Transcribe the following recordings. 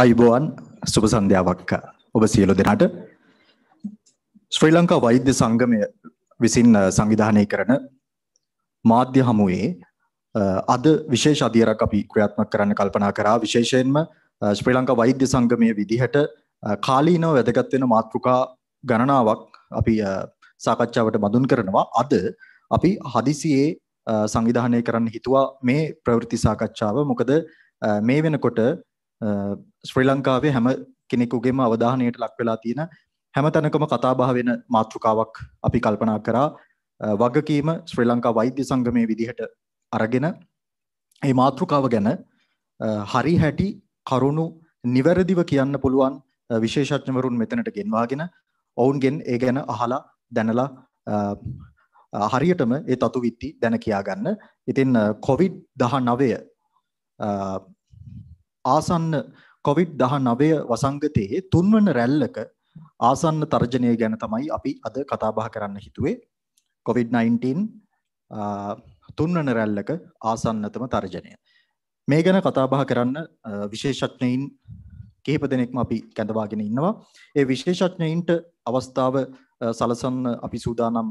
ආයුබෝවන් සුබ සන්ධ්‍යාවක් ඔබ සියලු දෙනාට ශ්‍රී ලංකා වෛද්‍ය සංගමය විසින් සංවිධානය කරන මාධ්‍ය හමුවේ අද විශේෂ අධියරක් අපි ක්‍රියාත්මක කරන්න කල්පනා කරා විශේෂයෙන්ම ශ්‍රී ලංකා වෛද්‍ය සංගමය විදිහට කාලීනව වැදගත් වෙන මාතෘකා ගණනාවක් අපි සාකච්ඡාවට මඳුන් කරනවා අද අපි හදිසියේ සංවිධානය කරන්න හිතුවා මේ ප්‍රවෘති සාකච්ඡාව මොකද මේ වෙනකොට ශ්‍රී ලංකාවේ හැම කෙනෙකුගේම අවධානයට ලක් වෙලා තියෙන හැම තැනකම කතාබහ වෙන මාතෘකාවක් අපි කල්පනා කරා වගකීම ශ්‍රී ලංකා වෛද්‍ය සංගමය විදිහට අරගෙන ඒ මාතෘකාව ගැන හරි හැටි කරුණු නිවැරදිව කියන්න පුළුවන් විශේෂඥවරුන් මෙතනට ගෙන්වාගෙන ඔවුන්ගෙන් ඒ ගැන අහලා දැනලා හරියටම ඒ තතු විත්ති දැන කියා ගන්න. ඉතින් කොවිඩ් 19 ආසන්න කොවිඩ් 19 වසංගතයේ තුන්වන රැල්ලක ආසන්න තර්ජනය ගැන තමයි අපි අද කතා බහ කරන්න හිතුවේ. කොවිඩ්-19 තුන්වන රැල්ලක ආසන්නතම තර්ජනය. මේ ගැන කතා බහ කරන්න විශේෂඥයින් කිහිප දෙනෙක්ම අපි කැඳවාගෙන ඉන්නවා. ඒ විශේෂඥයින්ට අවස්ථාව සලසන්න අපි සූදානම්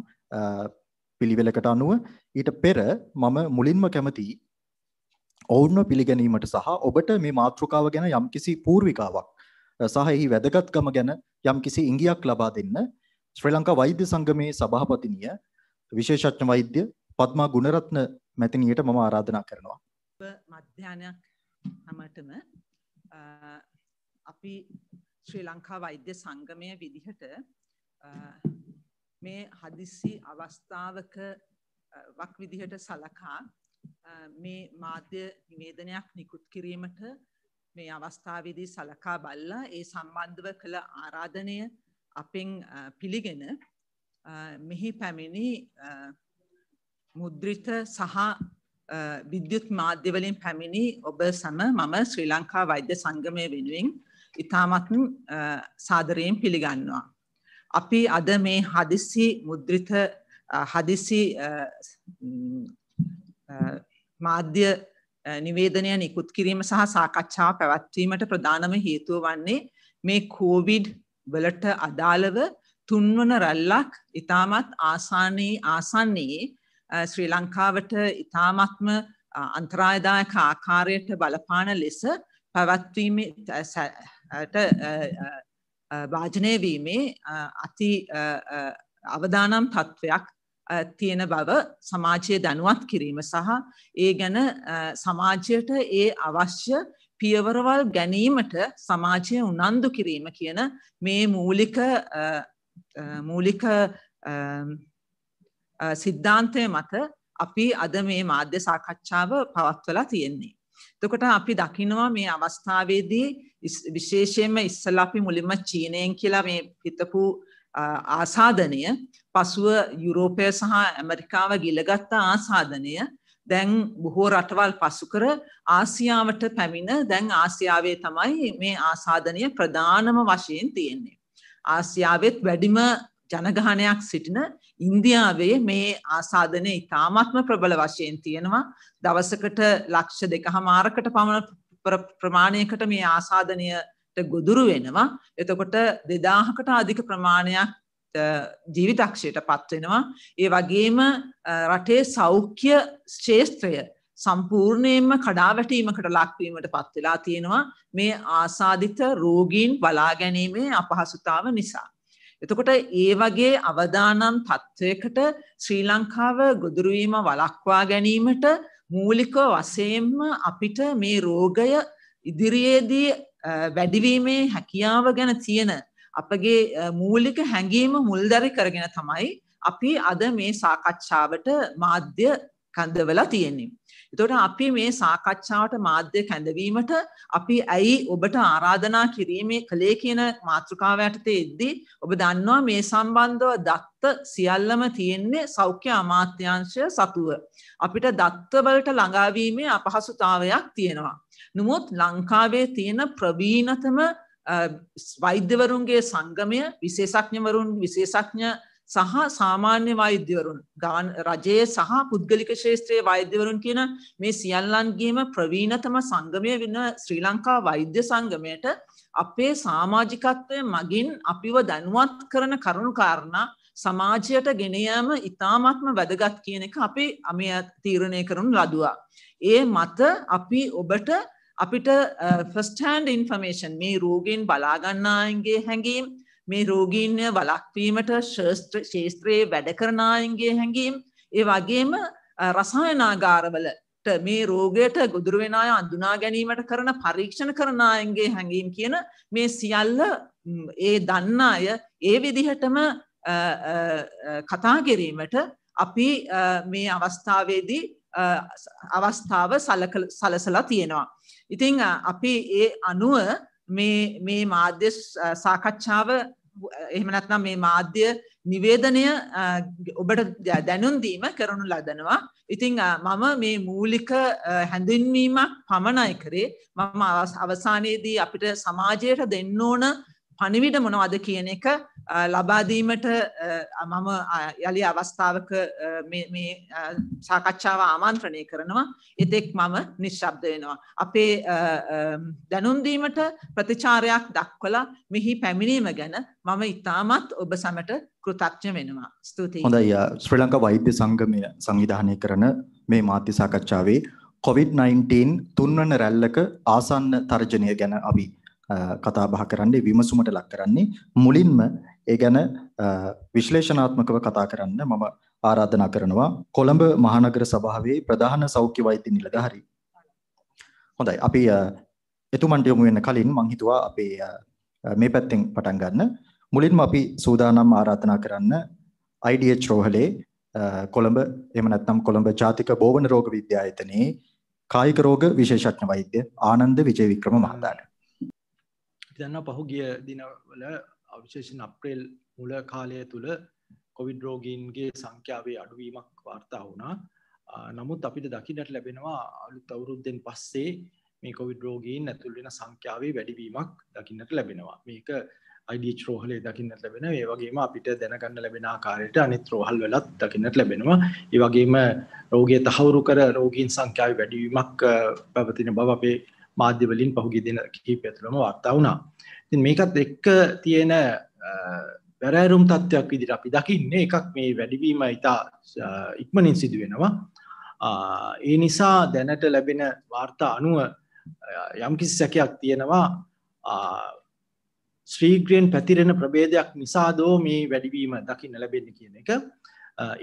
පිළිවෙලකට අනුව ඊට පෙර මම මුලින්ම කැමති ඔවුන්ව පිළිගැනීමට සහ ඔබට මේ මාතෘකාව ගැන යම්කිසි පූර්විකාවක් සහ එහි වැදගත්කම ගැන යම්කිසි ඉඟියක් ලබා දෙන්න ශ්‍රී ලංකා වෛද්‍ය සංගමේ සභාපතිනිය විශේෂඥ වෛද්‍ය පద్මා ගුණරත්න මැතිණියට මම ආරාධනා කරනවා. මධ්‍යහනයක් හැමතෙම අපි ශ්‍රී ලංකා වෛද්‍ය සංගමය විදිහට මේ හදිසි අවස්ථාවක වක් විදිහට සලකා මේ මාධ්‍ය නිවේදනයක් නිකුත් කිරීමට මේ අවස්ථාවේදී සලකා බල්ලා ඒ සම්බන්ධව කළ ආරාධනය අපෙන් පිළිගෙන මෙහි පැමිණි මුද්‍රිත සහ විද්‍යුත් මාධ්‍යවලින් පැමිණි ඔබ සම මම ශ්‍රී ලංකා වෛද්‍ය සංගමය වෙනුවෙන් ඉතාමත් සාදරයෙන් පිළිගන්නවා. අපි අද මේ හදිසි මුද්‍රිත හදිසි මාධ්‍ය නිවේදනය නිකුත් කිරීම සහ සාකච්ඡාව පැවැත්වීමට ප්‍රධානම හේතුව වන්නේ මේ කෝවිඩ් වලට අදාළව තුන්වන රැල්ලක් ඉතාමත් ආසානයේ ආසන්නයේ ශ්‍රී ලංකාවට ඉතාමත්ම අන්තරායදායක ආකාරයට බලපාන ලෙස පැවැත්වීමට භාජනය වීමේ අති අවදානම් තත්ත්වයක් තියෙන බව සමාජය දැනුවත් කිරීම සහ ඒ ගැන සමාජයට ඒ අවශ්‍ය පියවරවල් ගැනීමට සමාජය උනන්දු කිරීම කියන මේ මූලික මූලික සිද්ධාන්තය මත අපි අද මේ මාධ්‍ය සාකච්ඡාව පවත්වලා තියෙන්නේ. තකොට අපි දකිනවා මේ අවස්ථාවේදී විශේෂයෙන්ම ඉස්සල අපි මුලින්ම චීනයෙන් කියලා මේ හිතපු ආසාධනය පසුව යුරෝපය සහ ඇමරිකාව ගිලගත්තා ආසාධනය දැන් බොහෝ රටවල් පසුකර ආසියාවට පැමිණ දැන් ආසියාවේ තමයි මේ ආසාධනය ප්‍රධානම වශයෙන් තියෙන්නේ. ආසියාවෙත් වැඩිම ජනගහනයක් සිටින ඉන්දියාවේ මේ ආසාධනය ඉතාමත්ම ප්‍රබල වශයෙන් තියෙනවා දවසකට ලක්ෂ දෙකහමාරකට පමණ ප්‍රමාණයකට මේ ආසාධනයට ගොදුරු වෙනවා එතකොට දෙදාහකට අධික ප්‍රමාණයක් ජීවිතක්ෂයට පත්වෙනවා ඒ වගේම රටේ සෞඛ්‍ය ශේෂත්‍රය සම්පූර්ණයෙන්ම කඩාවැටීමකට ලක්වීමට පත්වෙලා තියෙනවා මේ ආසාධිත රෝගීන් බලාගැනීමේ අපහසුතාව නිසා. එතකොට ඒ වගේ අවදානම් තත්ත්වයකට ශ්‍රී ලංකාව ගොදුරුවීම වලක්වා ගැනීමට මූලික වසයෙන්ම අපිට මේ රෝගය ඉදිරියේදී වැඩිවීමේ හැකියාව ගැන තියෙන අපගේ මූලික හැඟීම මුල්දරි කරගෙන තමයි අපි අද මේ සාකච්ඡාවට මාධ්‍ය කන්දවලා තියෙන්නේ. එතකොට අපි මේ සාකච්ඡාවට මාධ්‍ය කැඳවීමට අපි ඇයි ඔබට ආරාධනා කිරීමේ කළේ කියන මාතෘකාව යටතේ ඉද්දී ඔබ දන්නවා මේ සම්බන්ධව දත්ත සියල්ලම තියෙන්නේ සෞඛ්‍ය අමාත්‍යාංශය සතුව. අපිට දත්තවලට ළඟාවීමේ අපහසුතාවයක් තියෙනවා. නමුත් ලංකාවේ තියෙන ප්‍රවීණතම වෛද්‍යවරුන්ගේ සංගමය විශේෂඥවරුන් විශේෂඥ සහ සාමාන්‍ය වෛද්‍යවරුන් ගාන රජයේ සහ පුද්ගලික ශේත්‍රයේ වෛද්‍යවරුන් කියන මේ සියල්ලන්ගේම ප්‍රවීණතම සංගමය වෙන ශ්‍රී ලංකා වෛද්‍ය සංගමයට අපේ සාමාජිකත්වය මගින් අපිව දැනුවත් කරන කරුණු කාරණා සමාජයට ගෙනයෑම ඉතාමත්ම වැදගත් කියන එක අපි අමය තීරණය කරනු ලදවා. ඒ මත අපි ඔබට අපිට ෆස්ටන්ඩ ඉන්ෆර්මේෂන් මේ රෝගෙන් බලාගන්නායන්ගේ හැඟීම් මේ රෝගීන්ය වලක්වීමට ශේෂත්‍රයේ වැඩ කරනායන්ගේ හැඟීම් ඒ වගේම රසායනාගාරවලට මේ රෝගයට ගොදුරුවෙනය අඳුනා ගැනීමට කරන පරීක්ෂණ කරනායන්ගේ හැඟීම් කියන මේ සියල්ල ඒ දන්න අය ඒ විදිහටම කතා කිරීමට අපි මේ අවස්ථාවේදී අවස්ථාව සලසලා තියෙනවා. ඉතිං අපි ඒ අනුව මේ මේ මාධ්‍ය සාකච්ඡාව එහෙමනත්නම් මේ මාධ්‍ය නිවේදනය ඔබට දැනුන්දීම කරනු ලදනවා. ඉතිං මම මේ මූලික හැඳින්වීමක් පමණයි කරේ මම අවසානයේදී අපිට සමාජයට දෙන්න ඕන පනිවිඩ මොනවද කියන එක ලබාදීමට මම යළි අවස්ථාවක සාකච්ඡාව ආමාන්ත්‍රණය කරනවා එතෙක් මම නිශ්ශබ්ද වෙනවා. අපේ දැනුන්දීමට ප්‍රතිචාරයක් දක්වල මෙහි පැමිණීම ගැන මම ඉතාමත් ඔබ සමට කෘතක්ඥ වෙනවා ස්තුතියි හොඳයි ශ්‍රී ලංකා වෛද්‍ය සංගමය සංවිධානය කරන මේ මාධ්‍ය සාකච්ඡාවේ COොVID-19 තුන්වන රැල්ලක ආසන්න තර්ජනය ගැන අපි කතා බහ කරන්නේ විමසුමට ලක් කරන්නේ මුලින්ම ඒ ගැන විශ්ලේෂණාත්මකව කතා කරන්න මම ආරාධනා කරනවා කොළඹ මහනගර සභාවේ ප්‍රධාන සෞඛ්‍ය වෛද්‍ය නිලධාරී හොඳයි අපි එතුමන්ට යොමු වෙන්න කලින් මම හිතුවා අපේ මේ පැත්තෙන් පටන් ගන්න මුලින්ම අපි සූදානම් ආරාධනා කරන්න IDH රෝහලේ කොළඹ එහෙම නැත්නම් කොළඹ ජාතික බෝවන රෝග විද්‍යායතනයේ කායික රෝග විශේෂඥ වෛද්‍ය ආනන්ද විජේවික්‍රම මහතාට දන්න පහුගිය දිනවල අවිශේෂෙන් අප්‍රේල් මුල කාලය තුළ කොවිඩ් රෝගීන්ගේ සංඛ්‍යාවේ අඩුවීමක් වාර්තා වුණා නමුත් අපිට දකිනට ලැබෙනවා අලුත් අවුරුද්දෙන් පස්සේ මේ කොවිඩ් රෝගීන් ඇතුළෙන සංඛ්‍යාවේ වැඩිවීමක් දකින්නට ලැබෙනවා මේක අයිඩීච් රෝහලේ දකින්නට ලැබෙන ඒ වගේම අපිට දැනගන්න ලැබෙන ආකාරයට අනිත් රෝහල් වලත් දකින්නට ලැබෙනවා ඒ වගේම රෝගය තහවුරු කර රෝගීන් සංඛ්‍යාවේ වැඩිවීමක් පැවතින බව අපේ මාධ්‍යවලින් පහුගේ දෙන කිහිපයතුළම වාර්තා වුණා. තින් මේකත් එක්ක තියෙන බැරෑරුම් තත්ත්වයක් විදිට අපි දකින්නේ එකක් මේ වැඩිවීම ඉතා ඉක්මනින් සිදුවෙනවා. ඒ නිසා දැනට ලැබෙන වාර්තා අනුව යම්කිසි සැකයක් තියෙනවා ශ්‍රීග්‍රයෙන් පැතිරෙන ප්‍රබේදයක් නිසාදෝ මේ වැඩිවීම දකින්න ලැබෙන්න කියන එක.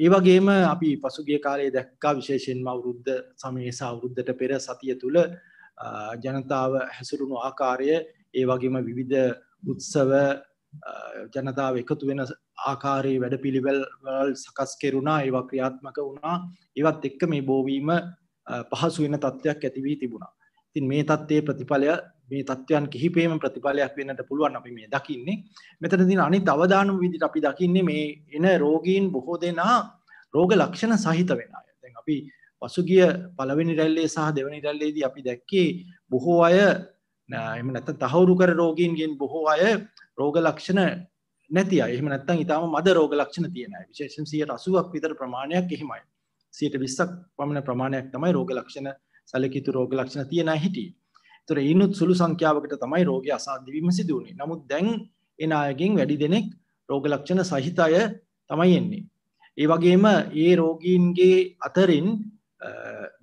ඒ වගේම අපි පසුගේ කාලයේ දැක්කා විශේෂෙන්ම අවුරුද්ධ සමයේ සවුරුද්ධට පෙර සතිය තුළ ජනතාව හැසුරුණු ආකාරය ඒ වගේම විවිධ උත්සව ජනතාව එකතු වෙන ආකාරයේ වැඩ පිළිවෙල්වල් සකස් කෙරුණා ඒවා ක්‍රියාත්මක වුණා ඒවත් එක්ක මේ බෝවීම පහසු වෙන තත්ත්වයක් ඇති වී තිබුණා. ඉතින් මේ தත්ත්වයේ ප්‍රතිඵලය මේ தත්ත්වයන් කිහිපෙම ප්‍රතිඵලයක් වෙන්නට පුළුවන් අපි මේ දකින්නේ. මෙතන දින අනිත් අවදානම විදිහට අපි දකින්නේ මේ එන රෝගීන් බොහෝ දෙනා රෝග ලක්ෂණ සහිත වෙන අය. දැන් අපි පසුගිය පළවෙනි රැල්ලේ සහ දෙවැනි රැල්ලේදී අපි දැක්කේ බොහෝ අය එහෙම නැත්නම් තහවුරු කර රෝගීන්ගෙන් බොහෝ අය රෝග ලක්ෂණ නැති අය. එහෙම නැත්නම් ඊටාම මද රෝග ලක්ෂණ තියෙන අය. විශේෂයෙන් 80ක් විතර ප්‍රමාණයක් එහෙමයි. 120ක් පමණ ප්‍රමාණයක් තමයි රෝග ලක්ෂණ සැලකිතු රෝග ලක්ෂණ තියෙන අය හිටියේ. ඒතර ඊනුත් සුළු සංඛ්‍යාවකට තමයි රෝගය අසාධ්‍ය වීම සිදු වුනේ. නමුත් දැන් එන අයගෙන් වැඩි දෙනෙක් රෝග ලක්ෂණ සහිත අය තමයි එන්නේ. ඒ වගේම ඒ රෝගීන්ගේ අතරින්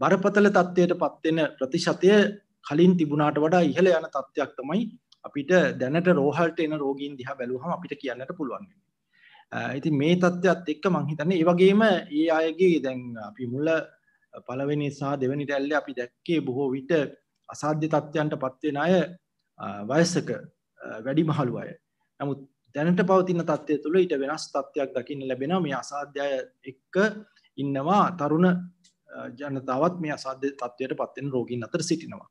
බරපතල තත්ත්වයට පත්වෙන ප්‍රතිශතය කලින් තිබුණට වඩා ඉහළ යන තත්ත්වයක් තමයි අපිට දැනට රෝහල්ට එන රෝගීන් දිහා බැලුවහම අපිට කියන්නට පුළුවන්. ඉති මේ තත්ත්වත් එක්ක මංහිතන්න ඒවගේම ඒ අයගේ දැන් අපි මුල පලවෙනි සහ දෙවැනි ටැල්ල අපි දැක්කේ බොහෝ විට අසාධ්‍ය තත්ත්වයන්ට පත්වෙන අය වයසක වැඩි මහළු අය. නමුත් දැනට පවතින තත්ත්වය තුළ ඊට වෙනස් තත්ත්වයක් දකින්න ලැබෙන මේ අසාධ්‍යය එක්ක ඉන්නවා තරුණ ජනතාවත් මේ අසාධ්‍ය තත්ත්වයට පත්වෙන රෝගීන් අතර සිටිනවා.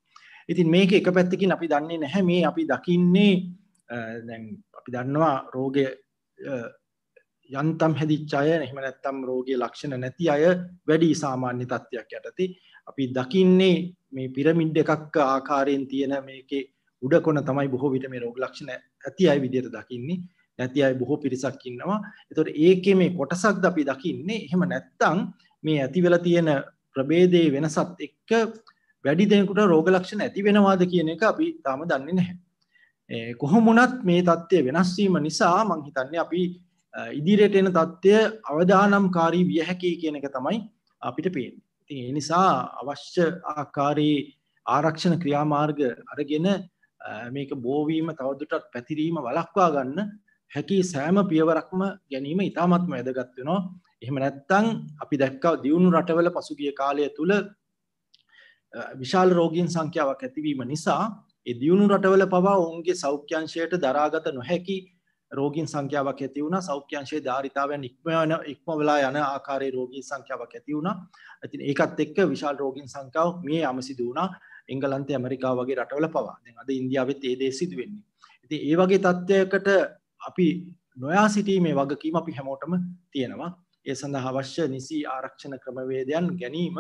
ඉතින් මේක එක පැත්තකින් අපි දන්නේ නැහැ මේ අපි දකින්නේ දැන් අපි දන්නවා රෝගය යන්තම් හැදිච්ච අය එහෙම නැත්නම් රෝගයේ ලක්ෂණ නැති අය වැඩි සාමාන්‍ය තත්ත්වයක් යටතේ අපි දකින්නේ මේ පිරමිඩ් එකක් ආකාරයෙන් තියෙන මේකේ උඩ කොන තමයි බොහෝ විට මේ රෝග ලක්ෂණ ඇති අය විදිහට දකින්නේ නැති අය බොහෝ පිරිසක් ඉන්නවා. ඒතකොට ඒකේ මේ කොටසක්ද අපි දකින්නේ. එහෙම නැත්නම් මේ ඇතිවෙලා තියෙන ප්‍රබේදයේ වෙනසත් එක්ක වැඩි දෙනෙකුට රෝග ලක්ෂණ ඇති වෙනවාද කියන එක අපි තාම දන්නේ නැහැ. ඒ කොහොම වුණත් මේ தත්ත්වය වෙනස් වීම නිසා මම හිතන්නේ අපි ඉදිරියට එන தත්ත්වය අවදානම්කාරී විය හැකියි කියන එක තමයි අපිට පේන්නේ. ඉතින් ඒ නිසා අවශ්‍ය ආකාරයේ ආරක්ෂණ ක්‍රියාමාර්ග අරගෙන මේක බෝවීම තවදුරටත් පැතිරීම වළක්වා ගන්න හැකි සෑම පියවරක්ම ගැනීම ඉතාමත්ම වැදගත් වෙනවා. එහෙම නැත්තං අපි දැක්කව දියුණු රටවල පසුගිය කාලය තුළ විශාල රෝගීන් සංඛ්‍යාවක් ඇතිවීම නිසා ඒ දියුණු රටවල පවා ඔවුන්ගේ සෞඛ්‍යංශයට දරාගත නොහැකි රෝගීන් සංඛ්‍යාවක් ඇති වුණා සෞඛ්‍යංශයේ ධාරිතාවයන් ඉක්මවන ඉක්මවලා යන ආකාරයේ රෝගී සංඛ්‍යාවක් ඇති වුණා. ඉතින් ඒකත් එක්ක විශාල රෝගීන් සංඛ්‍යාව මේ යම සිදු වුණා එංගලන්තය ඇමරිකාව වගේ රටවල පවා. දැන් අද ඉන්දියාවෙත් ඒ දේ සිදු වෙන්නේ. ඉතින් ඒ වගේ තත්ත්වයකට අපි නොයා සිටීමේ වගකීම අපි හැමෝටම තියෙනවා. ඒ සඳ අවශ්‍ය නිසි ආරක්ෂණ ක්‍රමවේදයන් ගැනීම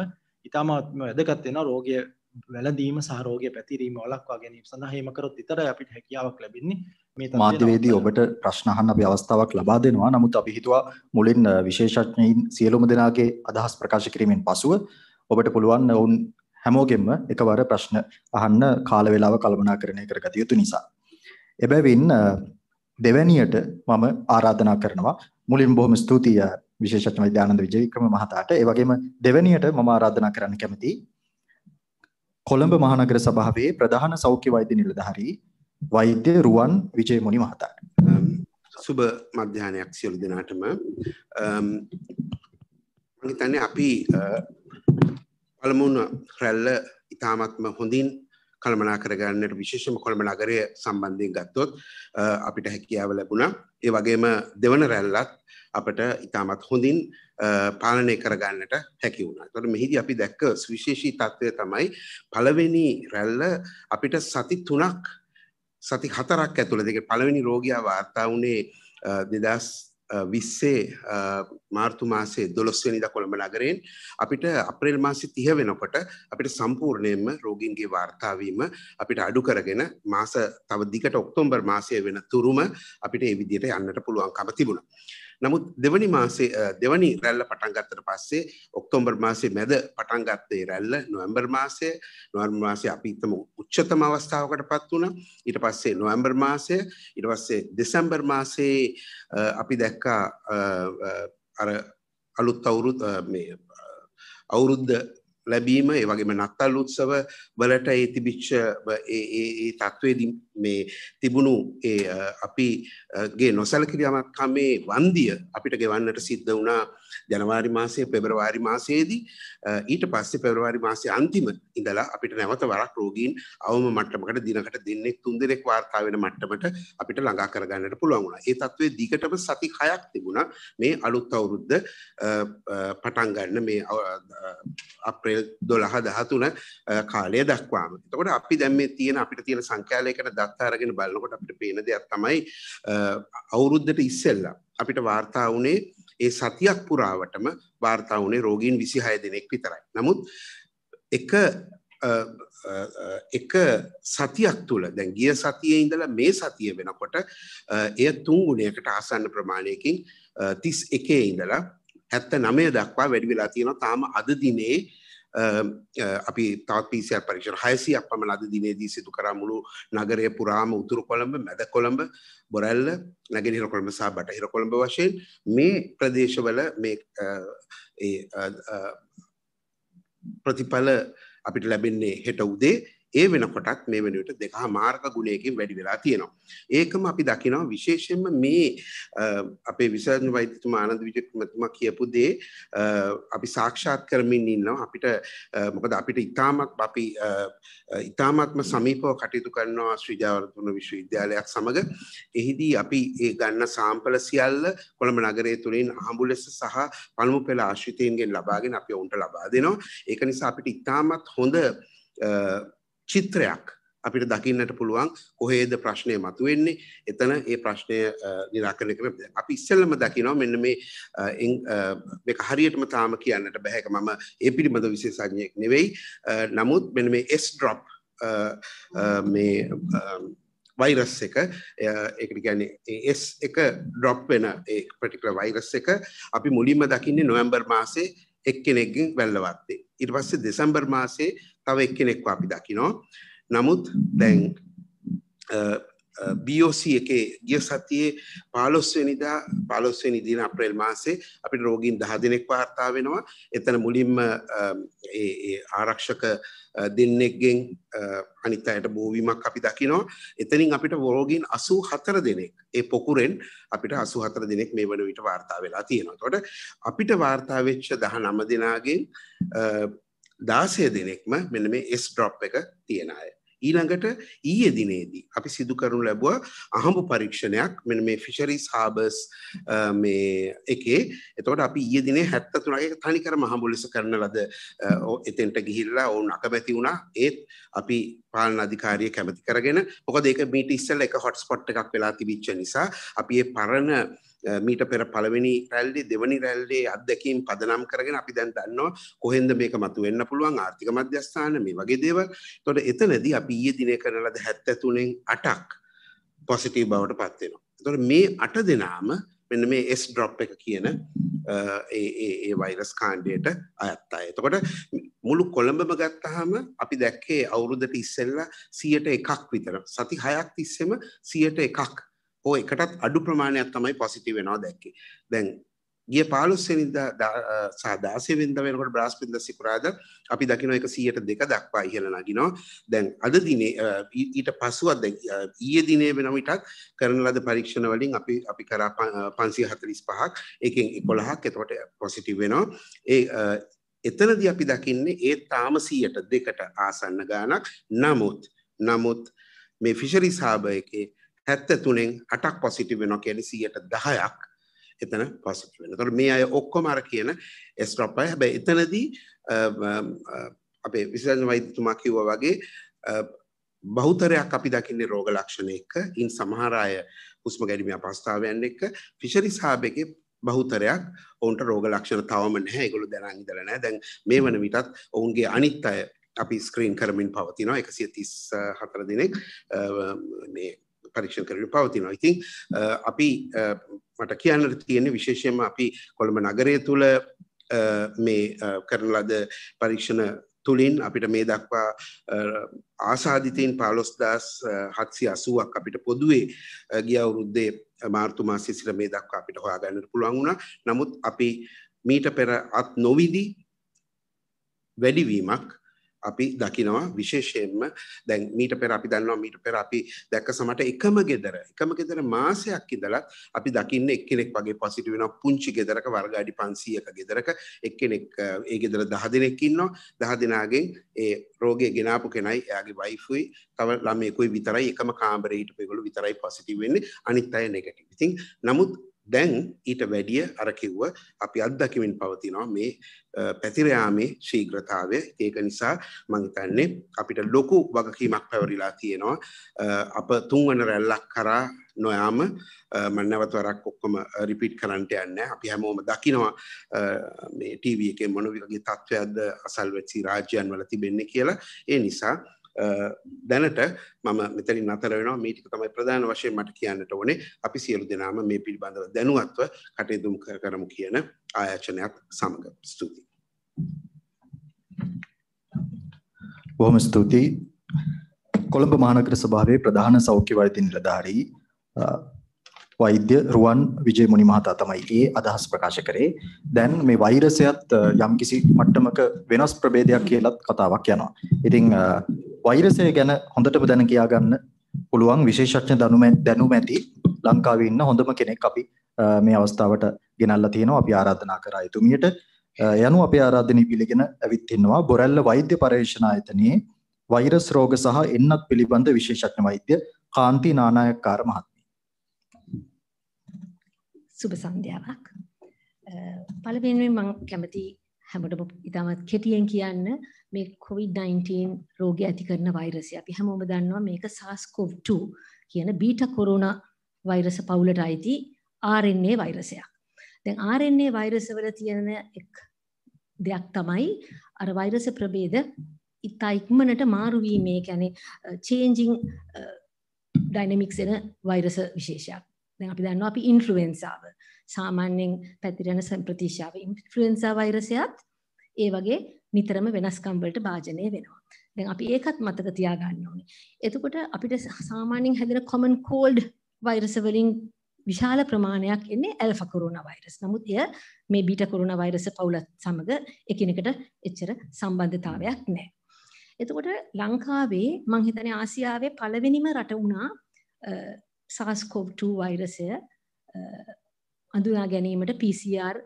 ඉතාමත්ම වැදගත්වෙන රෝගය වැලදීම සහරෝග පැතිරීම ඔලක්වා ගැනීම සඳහමකරොත් ඉතර අපිට හැකියාවක් ලැබෙන්නේ මේ මාධ්‍යවේදී ඔබට ප්‍රශ්නහන්න අපි අවස්ථාවක් ලබා දෙනවා නමුත් අපි හිතුවා මුලින් විශේෂඥයින් සියලුම දෙනාගේ අදහස් ප්‍රකාශ කිරීමෙන් පසුව ඔබට පුළුවන් ඔවුන් හැමෝගෙන්ම එකවර ප්‍රශ්න අහන්න කාලවෙලාව කල්පනා කරණය කරගත යුතු නිසා. එබැවින් දෙවැනියට මම ආරාධනා කරනවා මුලින් බොහොම ස්තුතියි විශේෂඥ වෛද්‍යානන්ද විජේවික්‍රම මහතාට ඒ වගේම දෙවැනියට මම ආරාධනා කරන්න කැමතියි කොළඹ මහනගර සභාවේ ප්‍රධාන සෞඛ්‍ය වෛද්‍ය නිලධාරී වෛද්‍ය රුවන් විජේමුනි මහතාට um, සුබ මධ්‍යහනයක් සියලු දෙනාටම um, මම හිතන්නේ අපි uh, පළමුණ රැල්ල ඉතාමත්ම හොඳින් කළමනා කරගන්නට විශේෂම කොළඹ නගරය සම්බන්ධයෙන් ගත්තොත් අපිට හැකියාව ලැබුණා. ඒ වගේම දෙවන රැල්ලත් අපට ඉතාමත් හොඳින් පාලනය කරගන්නට හැකි වුණා. ඒතකොට මෙහිදී අපි දැක්ක සුවිශේෂී තත්ත්වය තමයි පළවෙනි රැල්ල අපිට සති 3ක් සති 4ක් ඇතුළත. ඒක පළවෙනි රෝගියා වාර්තා වුණේ 2000 Uh, විස්සේ uh, මාර්තු මාසේ දොළොස්වනිද කොළඹ නගරයෙන් අපිට අප්‍රේල් මාසි තිය වෙනකොට අපිට සම්පූර්ණයෙන්ම රෝගීන්ගේ වාර්තාවීම අපිට අඩු කරගෙන මාස තව දිකට ඔක්තෝම්බර් මාසය වෙන තුරුම අපිට එවිදියට යන්නට පුළුවන් කම තිබුණ. නමුත් දෙවනි මාසේ දෙවනි රැල්ල පටන් ගත්තට පස්සේ ඔක්තෝබර් මාසේ මැද පටන් ගත්තේ රැල්ල නොවැම්බර් මාසයේ නොවැම්බර් මාසේ අපි හිතමු උච්චතම අවස්ථාවකටපත් වුණා. ඊට පස්සේ නොවැම්බර් මාසය ඊට පස්සේ දෙසැම්බර් මාසේ අපි දැක්කා අර අලුත් අවුරුද්ද මේ අවුරුද්ද ලැබීම ඒ වගේම නත්තල් උත්සව වලට ඒ තිබිච්ච ඒ ඒ ඒ තත්ත්වයේදී මේ තිබුණු ඒ අපි ගේ නොසැලකිරියාමත් කමේ වන්දිය අපිට ගෙවන්නට සිද්ධ වුණා ජනවාරි මාසයේ පෙබරවාරි මාසයේදී ඊට පස්සේ පෙබරවාරි මාසයේ අන්තිම ඉඳලා අපිට නැවත වරක් රෝගීන් අවම මට්ටමකට දිනකට දෙන්නෙක් තුන් දෙනෙක් වාර්තා වෙන මට්ටමට අපිට ළඟා කරගන්නට පුළුවන් වුණා. ඒ తත්වයේ දිගටම සති 6ක් තිබුණා මේ අලුත් අවුරුද්ද පටන් ගන්න මේ අප්‍රේල් 12 13 කාලය දක්වාම. එතකොට අපි දැන් මේ තියෙන අපිට තියෙන සංඛ්‍යාලයකට අත්හරගෙන බලනකොට අපිට පේන දෙයක් තමයි අවුරුද්දට ඉස්සෙල්ලා අපිට වාර්තා වුණේ ඒ සතියක් පුරාවටම වාර්තා වුණේ රෝගීන් 26 දෙනෙක් විතරයි. නමුත් එක එක සතියක් තුළ දැන් ගිය සතියේ ඉඳලා මේ සතිය වෙනකොට එය තුන් ගුණයකට ආසන්න ප්‍රමාණයකින් 31 ඉඳලා 79 දක්වා වැඩි වෙලා තියෙනවා. තාම අද දිනේ අපි තවත් පිසියක් පරීක්ෂණ හයසියක් පමණ අද දිනේදී සිදු කරා මුළු නගරය පුරාම උතුරු කොළඹ මැද කොළඹ බොරැල්ල නැගෙනහිර කොළඹ සහ බටහිර කොළඹ වශයෙන් මේ ප්‍රදේශවල මේ ප්‍රතිඵල අපිට ලැබෙන්නේ හෙට උදේ ඒ වෙනකොටත් මේ වෙනුවට දෙකහ මාර්ක ගුණයකින් වැඩි වෙලා තියෙනවා. ඒකම අපි දකිනවා විශේෂයෙන්ම මේ අපේ විසර්ජන වෛද්‍යතුමා ආනන්ද විජේතුමා කියපු දේ අපි සාක්ෂාත් කරමින් ඉන්නවා. අපිට මොකද අපිට ඊටමත් අපි ඊටමත්ම සමීපව කටයුතු කරනවා ශ්‍රීජාවර්ධන විශ්වවිද්‍යාලයත් සමග. එහිදී අපි ඒ ගන්න සාම්පල සියල්ල කොළඹ නගරය තුලින් අහඹු ලෙස සහ පළමු පෙළ ආශ්‍රිතයින්ගෙන් ලබාගෙන අපි ඔවුන්ට ලබා දෙනවා. ඒක නිසා අපිට ඊටමත් හොඳ චිත්‍රයක් අපිට දකින්නට පුළුවන් කොහේද ප්‍රශ්නය මතුවෙන්නේ එතන ඒ ප්‍රශ්නය නිරාකරණය කරන අපි ඉස්සෙල්ලම දකිනවා මෙන්න මේ මේක හරියටම තාම කියන්නට බෑ ඒක මම ඒ පිළිබඳ විශේෂඥයෙක් නෙවෙයි නමුත් මෙන්න මේ S drop මේ වෛරස් එක ඒකට කියන්නේ S එක drop වෙන ඒ particular වෛරස් එක අපි මුලින්ම දකින්නේ නොවැම්බර් මාසේ එක්කෙනෙක්ගෙන් වැල්ලවත්තේ ඊට පස්සේ දෙසැම්බර් මාසේ තව එක්කෙනෙක්ව අපි දකිනවා. නමුත් දැන් BOC එකේ ගිය සතියේ 15 වෙනිදා 15 වෙනි දින අප්‍රේල් මාසේ අපිට රෝගීන් 10 දිනක් වාර්තා වෙනවා. එතන මුලින්ම ඒ ආරක්ෂක දෙන්නෙක්ගෙන් අනිත් අයට බෝවීමක් අපි දකිනවා. එතනින් අපිට රෝගීන් 84 දෙනෙක් ඒ පොකුරෙන් අපිට 84 දෙනෙක් මේ වන විට වාර්තා වෙලා තියෙනවා. එතකොට අපිට වාර්තා වෙච්ච 19 දෙනාගෙන් දාසය දෙනෙක්ම මෙන මේ S ඩොප් එක තියෙන අය. ඊළඟට ඊයේ දිනේදී අපි සිදු කරනු ලැබුවා අහඹු පරීක්ෂණයක් මෙන්න මේ ෆිෂරිස් හාබර්ස් මේ එකේ එතකොට අපි ඊයේ දිනේ 73ක තනිකරම අහඹු ලෙස කරන ලද එතෙන්ට ගිහිල්ලා ඔවුන් අකමැති වුණා ඒත් අපි පාලන අධිකාරිය කැමති කරගෙන මොකද ඒක මීට ඉස්සෙල්ලා එක හොට්ස්පොට් එකක් වෙලා තිබිච්ච නිසා අපි මේ පරණ මීට පෙර පළවෙනි රැල්ලි දෙවනි රැල්ලේ අත්දැකීම් පදනම් කරගෙන අපි දැන් දන්නවා කොහෙන්ද මේක මතුවෙන්න පුළුවන් ආර්ථික මධ්‍යස්ථාන මේ වගේ දේවල්. එතකොට එතනදී අපි ඊයේ දිනේ කරන ලද 73න් 8ක් පොසිටිව් බවට පත් වෙනවා. එතකොට මේ 8 දෙනාම මෙන්න මේ S drop එක කියන ඒ වෛරස් කාණ්ඩයට අයත් අය. එතකොට මුළු කොළඹම ගත්තාම අපි දැක්කේ අවුරුද්දට ඉස්සෙල්ලා 101ක් විතර සති 6ක් තිස්සෙම 101ක් හෝ එකටත් අඩු ප්‍රමාණයක් තමයි පොසිටිව් වෙනවා දැක්කේ. දැන් ගිය 15 වෙනිදා සහ 16 වෙනිදා වෙනකොට බ්‍රහස්පතින්දා සිකුරාදා අපි දකිනවා ඒක 102 දක්වා ඉහළ නගිනවා. දැන් අද දිනේ ඊට පසුවත් දැන් ඊයේ දිනේ වෙනම ඊටක් කරන ලද පරීක්ෂණ වලින් අපි අපි කරා 545ක් ඒකෙන් 11ක් එතකොට පොසිටිව් වෙනවා. ඒ එතනදී අපි දකින්නේ ඒ තාම 102ට ආසන්න ගාණක්. නමුත් නමුත් මේ ෆිෂරිස් හාබර් එකේ 73න් 8ක් පොසිටිව් වෙනවා කියන්නේ 110ක් එතන පොසිටිව් වෙනවා. ඒතකොට මේ අය ඔක්කොම අර කියන ස්ටොප් අය. හැබැයි එතනදී අපේ විශේෂඥ වෛද්‍යතුමා කිව්වා වගේ බහුතරයක් අපි දකින්නේ රෝග ලක්ෂණ එක්ක, ඉන් සමහර අය හුස්ම ගැනීමේ අපහසුතාවයන් එක්ක ෆිෂරිස් හාබ් එකේ බහුතරයක් ඔවුන්ට රෝග ලක්ෂණ තවම නැහැ. ඒගොල්ලෝ දැනන් ඉඳලා නැහැ. දැන් මේ වන විටත් ඔවුන්ගේ අනිත් අය අපි ස්ක්‍රීන් කරමින් පවතිනවා 134 දිනක් මේ පරීක්ෂණ කරට පවතිනවා ඉතින් අපි මට කියන්නට තියෙන විශේෂයම අපි කොළඹ නගරය තුළ මේ කරන ලද පරීක්ෂණ තුළින් අපිට මේ දක්වා ආසාධිතයෙන් පාලොස්දස් හත්සි අසුවක් අපිට පොදුවේ ගිය අවුරුද්දේ මාර්තු මාසය සිට මේ දක්වා අපිට හොයාගන්නට පුළුවන් වුණා නමුත් අපි මීට පෙර අත් නොවිදි වැඩිවීමක් අපි දකිනවා විශේෂයෙන්ම දැන් මීට පෙර අපි දන්නවා මීට පෙර අපි දැක්ක සමට එකම ගෙදර එකම ගෙදර මාසයක් ඉඳලත් අපි දකින්න එක්කෙනෙක් වගේ පොසිටිව් වෙනවා පුංචි ගෙදරක වර්ග අඩි 500ක ගෙදරක එක්කෙනෙක් ඒ ගෙදර 10 දෙනෙක් ඉන්නවා 10 දෙනාගෙන් ඒ රෝගය ගෙනාපු කෙනයි එයාගේ වයිෆුයි තව ළමයෙකුයි විතරයි එකම කාමරේ හිටපු ඒගොල්ලෝ විතරයි පොසිටිව් වෙන්නේ අනිත් අය නෙගටිව්. ඉතින් නමුත් දැන් ඊට වැඩිය අර කිව්ව අපි අත්දැකීමින් පවතිනවා මේ පැතිර යාමේ ශීඝ්‍රතාවය ඒක නිසා මම හිතන්නේ අපිට ලොකු වගකීමක් පැවරිලා තියෙනවා අප තුන්වන රැල්ලක් කරා නොයාම මම නැවත වරක් ඔක්කොම රිපීට් කරන්නට යන්නේ අපි හැමෝම දකිනවා මේ ටීවී එකේ මොන විදිහේ තත්ත්වයක්ද අසල්වැසි රාජ්‍යයන් වල තිබෙන්නේ කියලා ඒ නිසා දැනට මම මෙතරින් අතර වෙනවා මේ ටික තමයි ප්‍රධාන වශයෙන් මට කියන්නට ඕනේ අපි සියලු දෙනාම මේ පිළිබඳව දැනුවත්ව කටයුතු කරමු කියන ආයාචනයක් සමග ස්තුතියි. බොහොම ස්තුතියි. කොළඹ මහනගර සභාවේ ප්‍රධාන සෞඛ්‍ය වෛද්‍ය නිලධාරී වෛද්‍ය රුවන් විජේමුනි මහතා තමයි ඒ අදහස් ප්‍රකාශ කරේ. දැන් මේ වෛරසයත් යම්කිසි මට්ටමක වෙනස් ප්‍රභේදයක් කියලත් කතාවක් යනවා. ඉතින් වෛරසය ගැන හොඳටම දැන කියා ගන්න පුළුවන් විශේෂඥ දැනුම ඇති ලංකාවේ ඉන්න හොඳම කෙනෙක් අපි මේ අවස්ථාවට ගෙනල්ලා තියෙනවා. අපි ආරාධනා කරා එතුමියට යනු අපේ ආරාධනය පිළිගෙන ඇවිත් ඉන්නවා බොරැල්ල වෛද්‍ය පර්යේෂණ ආයතනයේ වෛරස් රෝග සහ එන්නත් පිළිබඳ විශේෂඥ වෛද්‍ය කාන්ති නානායක්කාර මහතා. සුබ සන්ධ්‍යාවක්. පළවෙනුවෙන් මම කැමති හැමෝටම ඉතාමත් කෙටියෙන් කියන්න මේ COVID-19 රෝගය ඇති කරන වෛරසය. අපි හැමෝම දන්නවා මේක SARS-CoV-2 කියන බීටා කොරෝනා වෛරස පවුලට අයිති RNA වෛරසයක්. දැන් RNA වෛරසවල තියෙන එක් දෙයක් තමයි අර වෛරස ප්‍රභේද ඉතා ඉක්මනට මාරු වීමේ කියන්නේ changing dynamics එන වෛරස විශේෂයක්. දැන් අපි දන්නවා අපි ඉන්ෆ්ලුවෙන්සාව සාමාන්‍යයෙන් පැතිරෙන ප්‍රතිශාව ඉන්ෆ්ලුවෙන්සා වෛරසයත් ඒ වගේ නිතරම වෙනස්කම් වලට භාජනය වෙනවා. දැන් අපි ඒකත් මතක තියාගන්න ඕනේ. එතකොට අපිට සාමාන්‍යයෙන් හැදෙන common cold වෛරස වලින් විශාල ප්‍රමාණයක් එන්නේ ඇල්ෆා කොරෝනා වෛරස්. නමුත් එය මේ බීටා කොරෝනා වෛරස පවුලත් සමග එකිනෙකට එච්චර සම්බන්ධතාවයක් නැහැ. එතකොට ලංකාවේ මං හිතන්නේ ආසියාවේ පළවෙනිම රට වුණා SARS-CoV-2 වෛරසය අඳුනා ගැනීමට PCR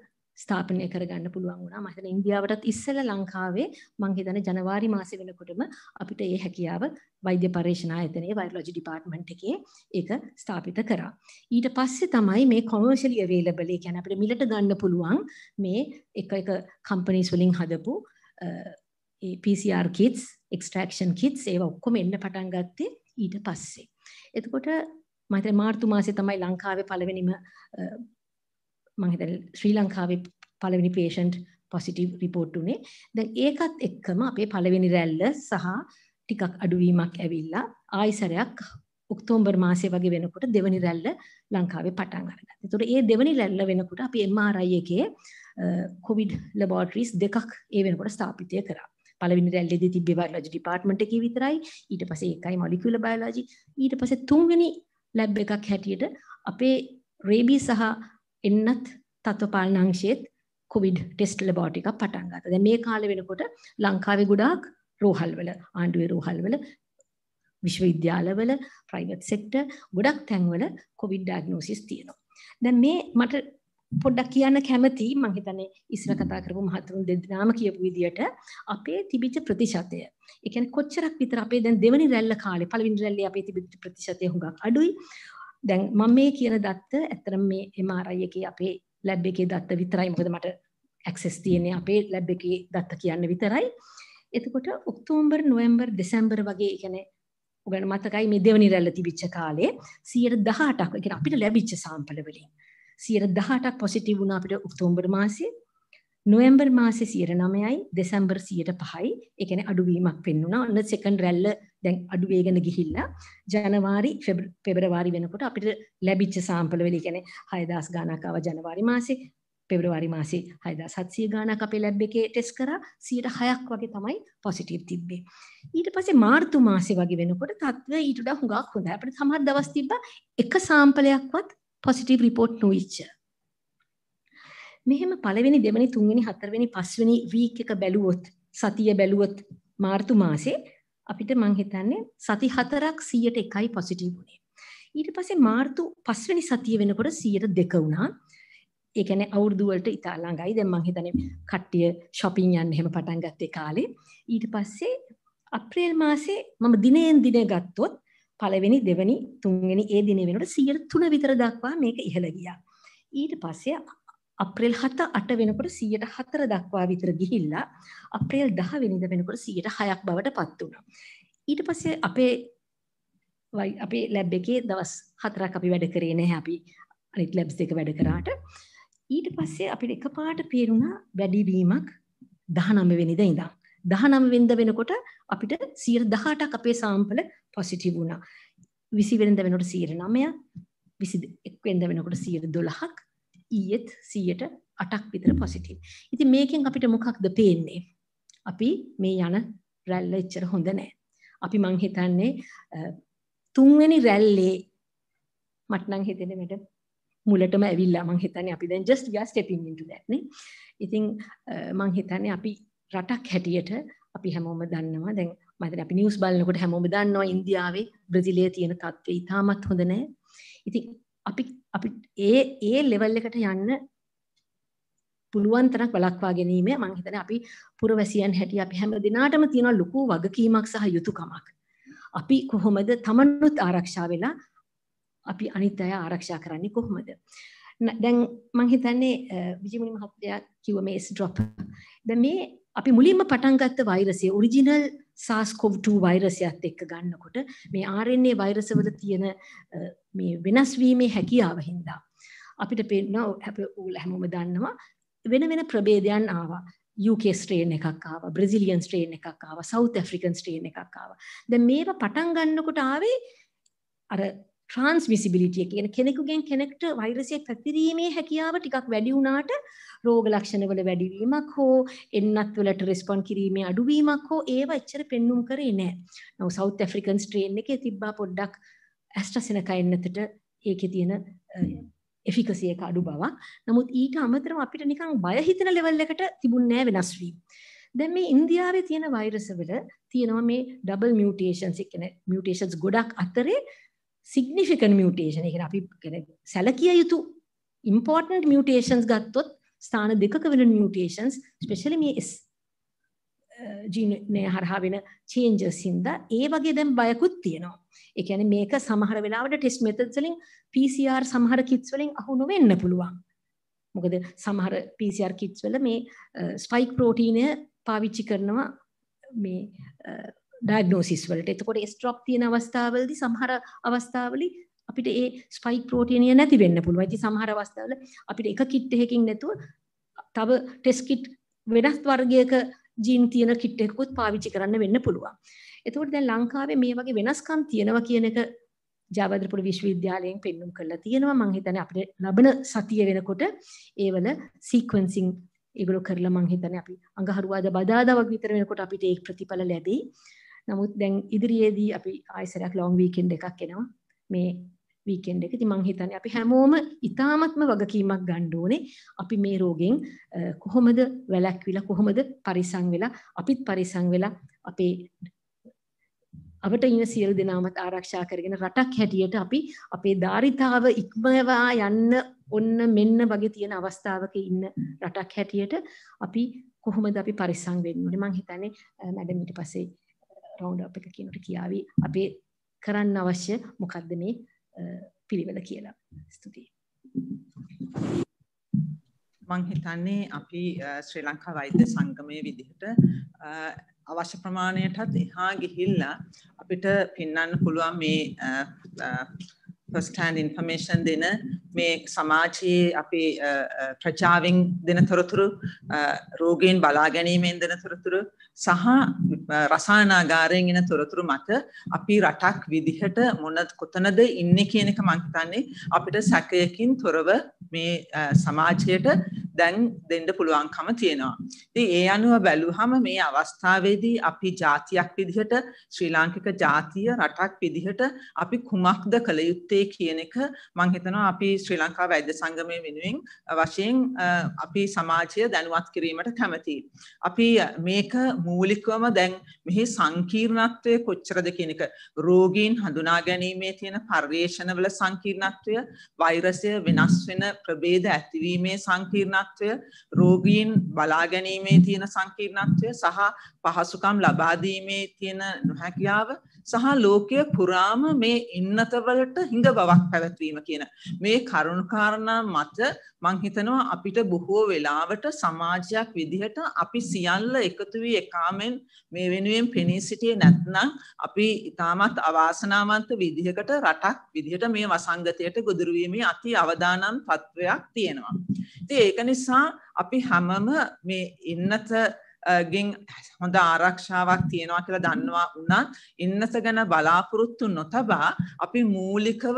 ස්ථාපනය කරගන්න පුළුවන් වුණා. මම හිතන්නේ ඉන්දියාවටත් ඉස්සෙල්ලා ලංකාවේ මම හිතන ජනවාරි මාසෙ වෙනකොටම අපිට ඒ හැකියාව වෛද්‍ය පර්යේෂණ ආයතනයේ වෛරොලොජි ඩිපාර්ට්මන්ට් එකේ ඒක ස්ථාපිත කරා. ඊට පස්සේ තමයි මේ කොමර්ෂියලි අවේලබල් ඒ කියන්නේ අපිට මිලට ගන්න පුළුවන් මේ එක එක කම්පනීස් වලින් හදපු ඒ PCR kits, extraction kits ඒවා ඔක්කොම එන්න පටන් ගත්තේ ඊට පස්සේ. එතකොට මම හිතන්නේ මාර්තු මාසේ තමයි ලංකාවේ පළවෙනිම මම හිතන්නේ ශ්‍රී ලංකාවේ පළවෙනි patient positive report උනේ. දැන් ඒකත් එක්කම අපේ පළවෙනි රැල්ල සහ ටිකක් අඩුවීමක් ඇවිල්ලා ආයි සැරයක් ඔක්තෝබර් මාසය වගේ වෙනකොට දෙවනි රැල්ල ලංකාවේ පටන් අරගත්තා. ඒතකොට මේ දෙවනි රැල්ල වෙනකොට අපි MRI එකේ COVID laboratories දෙකක් ඒ වෙනකොට ස්ථාපිතය කරා. පළවෙනි රැල්ලේදී තිබ්බේ බයොලොජි ඩිපාර්ට්මන්ට් එකේ විතරයි. ඊට පස්සේ ඒකයි මොලිකියුලර් බයොලොජි. ඊට පස්සේ තුන්වෙනි ලැබ් එකක් හැටියට අපේ රේබී සහ එන්නත් තත්ත්වපාලන අංශයේත් කොවිඩ් ටෙස්ට් ලැබෝටරි එකක් පටන් ගත්තා. දැන් මේ කාලේ වෙනකොට ලංකාවේ ගොඩාක් රෝහල්වල ආණ්ඩුවේ රෝහල්වල විශ්වවිද්‍යාලවල ප්‍රයිවට් සෙක්ටර් ගොඩක් තැන්වල කොවිඩ් ඩයග්නොසිස් තියෙනවා. දැන් මේ මට පොඩ්ඩක් කියන්න කැමති මං හිතන්නේ ඉස්සර කතා කරපු මහතුන් දෙදෙනාම කියපු විදියට අපේ තිබිච්ච ප්‍රතිශතය. ඒ කියන්නේ කොච්චරක් විතර අපේ දැන් දෙවනි රැල්ල කාලේ පළවෙනි රැල්ලේ අපේ තිබිච්ච ප්‍රතිශතය හුඟක් අඩුයි. දැන් මම මේ කියන දත්ත ඇත්තටම මේ MRI එකේ අපේ ලැබ් එකේ දත්ත විතරයි. මොකද මට ඇක්සස් තියෙන්නේ අපේ ලැබ් එකේ දත්ත කියන්න විතරයි. එතකොට ඔක්තෝබර් නොවැම්බර් දෙසැම්බර් වගේ කියන්නේ උගන මතකයි මේ දෙවනි රැල්ල තිබිච්ච කාලේ 118ක් කියන්නේ අපිට ලැබිච්ච සාම්පල වලින් 18ක් පොසිටිව් වුණා අපිට ඔක්තෝබර් මාසයේ. නොවැම්බර් මාසේ 9යි, දෙසැම්බර් 105යි. ඒ කියන්නේ අඩුවීමක් පෙන්වුණා. අන්න සෙකන්ඩ් රැල්ල දැන් අඩු වේගෙන ගිහිල්ලා ජනවාරි පෙබරවාරි වෙනකොට අපිට ලැබිච්ච සාම්පල වල කියන්නේ 6000 ගණක් ආව ජනවාරි මාසේ. පෙබරවාරි මාසේ 6700 ගණක් අපේ ලැබ් එකේ ටෙස්ට් කරා 106ක් වගේ තමයි පොසිටිව් තිබ්බේ. ඊට පස්සේ මාර්තු මාසේ වගේ වෙනකොට තත්ත්වය ඊට වඩා හුඟක් හොඳයි. අපිට සමහර දවස් තිබ්බා එක සාම්පලයක්වත් පොසිටිව් රිපෝට් නොවිච්ච මෙහෙම පළවෙනි දෙවෙනි තුන්වෙනි හතරවෙනි පස්වෙනි වීක් එක බැලුවොත් සතිය බැලුවොත් මාර්තු මාසේ අපිට මං හිතන්නේ සති හතරක් 100ට 1යි පොසිටිව් වුණේ. ඊට පස්සේ මාර්තු 5 වෙනි සතිය වෙනකොට 102 වුණා. ඒ කියන්නේ අවුරුදු වලට ඉතා ළඟයි. දැන් මං හිතන්නේ කට්ටිය shopping යන්න එහෙම පටන් ගත්තේ කාලේ. ඊට පස්සේ අප්‍රේල් මාසේ මම දිනෙන් දින ගත්තොත් පළවෙනි දෙවෙනි තුන්වෙනි ඒ දින වෙනකොට 103 විතර දක්වා මේක ඉහළ ගියා. ඊට පස්සේ අප්‍රේල් 7 8 වෙනකොට 104 දක්වා විතර ගිහිල්ලා අප්‍රේල් 10 වෙනිදා වෙනකොට 106ක් බවට පත් වුණා. ඊට පස්සේ අපේ අපේ ලැබ් එකේ දවස් 4ක් අපි වැඩ කරේ නැහැ අපි අනිත් ලැබ්ස් දෙක වැඩ කරාට ඊට පස්සේ අපිට එකපාරට පේරුණා වැඩිවීමක් 19 වෙනිදා ඉඳන්. දහනම් වෙන්ද වෙනකොට අපිට සියයට දහටක් අපේ සාම්පල පොසිටිව් වුණා. විසි වෙනද වෙනට සීර නමය විසි එක්වෙන්ද වෙනකොට සීර දොළහක් ඊයත් සීයට අටක් විතර පොසිටව්. ඉති මේකෙන් අපිට මොකක්ද පේන්නේ. අපි මේ යන රැල්ල එච්චර හොඳ නෑ. අපි මං හිතන්නේ තුන්වැනි රැල්ලේ මටනං හිතෙනමට මුලටම ඇවිල්ලා මං හිතන්නේ අපි දැන් ජස්ට ගස් ටෙපින් ඉන්ටු දැත්නේ. ඉතින් මං හිතන්නේ අපි රටක් හැටියට අපි හැමෝම දන්නවා දැන් මතන අපි නිවස් බලනකොට හැමෝම දන්නවා ඉන්දියාවේ බ්‍රසිලය තියෙන තත්ත්වය ඉතාමත් හොඳ නෑ ඉති අපි අපි ඒ ඒ ලෙවල් එකට යන්න පුළුවන් තරක් වලක්වා ගැනීම මං හිතන අපි පුරවැසියන් හැටි අපි හැම දිනාටම තියෙන ලොකු වගකීමක් සහ යුතුයකමක්. අපි කොහොමද තමනුත් ආරක්ෂා වෙලා අපි අනිත් අය ආරක්ෂා කරන්නේ කොහොමද? දැන් මං හිතන්නේ විජිමුනි මහත්තයා කිව්ව මේ ස්ට්‍රොප්. දැන් මේ අපි මුලින්ම පටන් ගත්ත වෛරසය ඔරිජිනල් SARS-CoV-2 වෛරසයත් එක්ක ගන්නකොට මේ RNA වෛරසවල තියෙන මේ වෙනස් වීමේ හැකියාව හින්දා අපිට පේනවා අපි හැමෝම දන්නවා වෙන වෙන ප්‍රභේදයන් ආවා UK ස්ට්‍රේන් එකක් ආවා බ්‍රෙසිලියන් ස්ට්‍රේන් එකක් ආවා සවුත් ඇෆ්‍රිකන් ස්ට්‍රේන් එකක් ආවා දැන් මේවා පටන් ගන්නකොට ආවේ අර ට්‍රාන්ස්මිසිබිලිටිය කියන කෙනෙකුගෙන් කෙනෙක්ට වෛරසය පැතිරීමේ හැකියාව ටිකක් වැඩි වුණාට රෝග ලක්ෂණවල වැඩිවීමක් හෝ එන්නත් වලට රෙස්පොන්ඩ් කිරීමේ අඩුවීමක් හෝ ඒවා එච්චර පෙන්눔 කරේ නැහැ. නව සවුත් ඇෆ්‍රිකන් ස්ට්‍රේන් එකේ තිබ්බා පොඩ්ඩක් ඇස්ට්‍රසෙනකා එන්නතට ඒකේ තියෙන එෆිකසිය එක අඩු බවක්. නමුත් ඊට අමතරව අපිට නිකන් බය හිතෙන ලෙවල් එකට තිබුණේ නැහැ වෙනස් වීම. දැන් මේ ඉන්දියාවේ තියෙන වෛරසවල තියෙනවා මේ ඩබල් මියුටේෂන්ස් කියන්නේ මියුටේෂන්ස් ගොඩක් අතරේ සිග්නිෆිකන් මියටේෂන් එකන අපි සැලකිය යුතු ඉම්පෝර්ටන්ට් මියටේෂන්ස් ගත්තොත් ස්ථාන දෙකක වෙන මියටේෂන්ස් ස්පෙශලි මේ එස් ජීනය හරහා වෙන චේන්ජස් හින්ද ඒ වගේ දැන් බයකුත් තියෙනවා එකන මේක සමහර වෙලාවට ටෙස් මෙතත්සලින් PCR සමහර කිත්වලින් අහුණු වෙන්න පුළුවන් මොකද සමහර PCR කිත්වල මේ ස්පයික් ප්‍රෝටීනය පාවිච්චි කරනවා මේ ඩයග්නෝසිස් වලට එතකොට ස්ට්‍රොක් තියෙන අවස්ථාවලදී සමහර අවස්ථාවලදී අපිට ඒ ස්පයික් ප්‍රෝටීනිය නැති වෙන්න පුළුවන්. ඉතින් සමහර අවස්ථාවල අපිට එක කිට් එකකින් නැතුව තව ටෙස්ට් කිට් වෙනස් වර්ගයක ජීන් තියෙන කිට් එකකුත් පාවිච්චි කරන්න වෙන්න පුළුවන්. එතකොට දැන් ලංකාවේ මේ වගේ වෙනස්කම් තියෙනවා කියන එක ජාවද්‍රපුර විශ්වවිද්‍යාලයෙන් පෙන්නුම් කරලා තියෙනවා. මම හිතන්නේ අපිට ලබන සතිය වෙනකොට ඒවල සීක්වෙන්සින් ඒගොල්ලෝ කරලා මම හිතන්නේ අපි අඟහරුවාදා බදාදා වගේ විතර වෙනකොට අපිට ඒ ප්‍රතිඵල ලැබෙයි. නමුත් දැන් ඉදිරියේදී අපි ආයිසරයක් ලොන් වීකෙන්ඩ් එකක් එනවා මේ වීකෙන්ඩ් එක. ඉතින් මං හිතන්නේ අපි හැමෝම ඉතාමත්ම වගකීමක් ගන්න ඕනේ. අපි මේ රෝගෙන් කොහොමද වැළැක්විලා කොහොමද පරිසම් වෙලා අපිත් පරිසම් වෙලා අපේ අපට ඉන්න සියලු දෙනාමත් ආරක්ෂා කරගෙන රටක් හැටියට අපි අපේ ධාරිතාව ඉක්මවා යන්න ඔන්න මෙන්න වගේ තියෙන අවස්ථාවක ඉන්න රටක් හැටියට අපි කොහොමද අපි පරිසම් වෙන්න ඕනේ මං හිතන්නේ මැඩම් ඊට පස්සේ රවුන්ඩ් අප් එක කියනට කියාවි අපේ කරන්න අවශ්‍ය මොකක්ද මේ පිළිවෙල කියලා ස්තුතියි මං හිතන්නේ අපි ශ්‍රී ලංකා වෛද්‍ය සංගමය විදිහට අවශ්‍ය ප්‍රමාණයටත් එහා ගිහිල්ලා අපිට පින්නන්න පුළුවන් මේ ෆස්ටන් ඉන්ෆර්මේෂන් දෙන මේ සමාජයේ අපේ ප්‍රචාවෙන් දෙන තොරතුරු රෝගයෙන් බලා ගැනීමෙන් දෙන තොරතුරු සහ රසායනාගාරයෙන් එන තොරතුරු මත අපි රටක් විදිහට මොන කොතනද ඉන්නේ කියන එක මං හිතන්නේ අපිට සැකයකින් තොරව මේ සමාජයට දැන් දෙන්න පුළුවන්කම තියෙනවා. ඉතින් ඒ අනුව බැලුවහම මේ අවස්ථාවේදී අපි ජාතියක් විදිහට ශ්‍රී ලාංකික ජාතිය රටක් විදිහට අපි කුමක්ද කළ යුත්තේ කියන එක මම හිතනවා අපි ශ්‍රී ලංකා වෛද්‍ය සංගමය වෙනුවෙන් වශයෙන් අපි සමාජය දැනුවත් කිරීමට කැමතියි. අපි මේක මූලිකවම දැන් මෙහි සංකීර්ණත්වය කොච්චරද කියන එක රෝගීන් හඳුනා ගැනීමේ තියෙන පර්යේෂණවල සංකීර්ණත්වය වෛරසය වෙනස් වෙන ප්‍රභේද ඇතිවීමේ සංකීර්ණත්වය සංකීර්ණත්වය රෝගීන් බලා ගැනීමේ තියෙන සංකීර්ණත්වය සහ පහසුකම් ලබාදීමේ තියෙන නොහැකියාව සහ ලෝකය පුරාම මේ ඉන්නතවලට හිඟ බවක් පැවැත්වීම කියන. මේ කරුණකාරණ මත මංහිතනවා අපිට බොහෝ වෙලාවට සමාජයක් විදිහට අපි සියල්ල එකතුවී එකාමෙන් මේ වෙනුවෙන් පෙනී සිටිය නැත්නම් අපි ඉතාමත් අවාසනාවන්ත විදිහකට රටක් විදිහට මේ වසංගතයට ගොදුරුවීමේ අති අවදානන් තත්ත්වයක් තියෙනවා. ති ඒකන එනිසා අපි හැමම මේ ඉන්නත ගෙන් හොඳ ආරක්ෂාවක් තියෙනවා කියලා දන්නවා වුණත් ඉන්නස ගැන බලාපොරොත්තු නොතබා අපි මූලිකව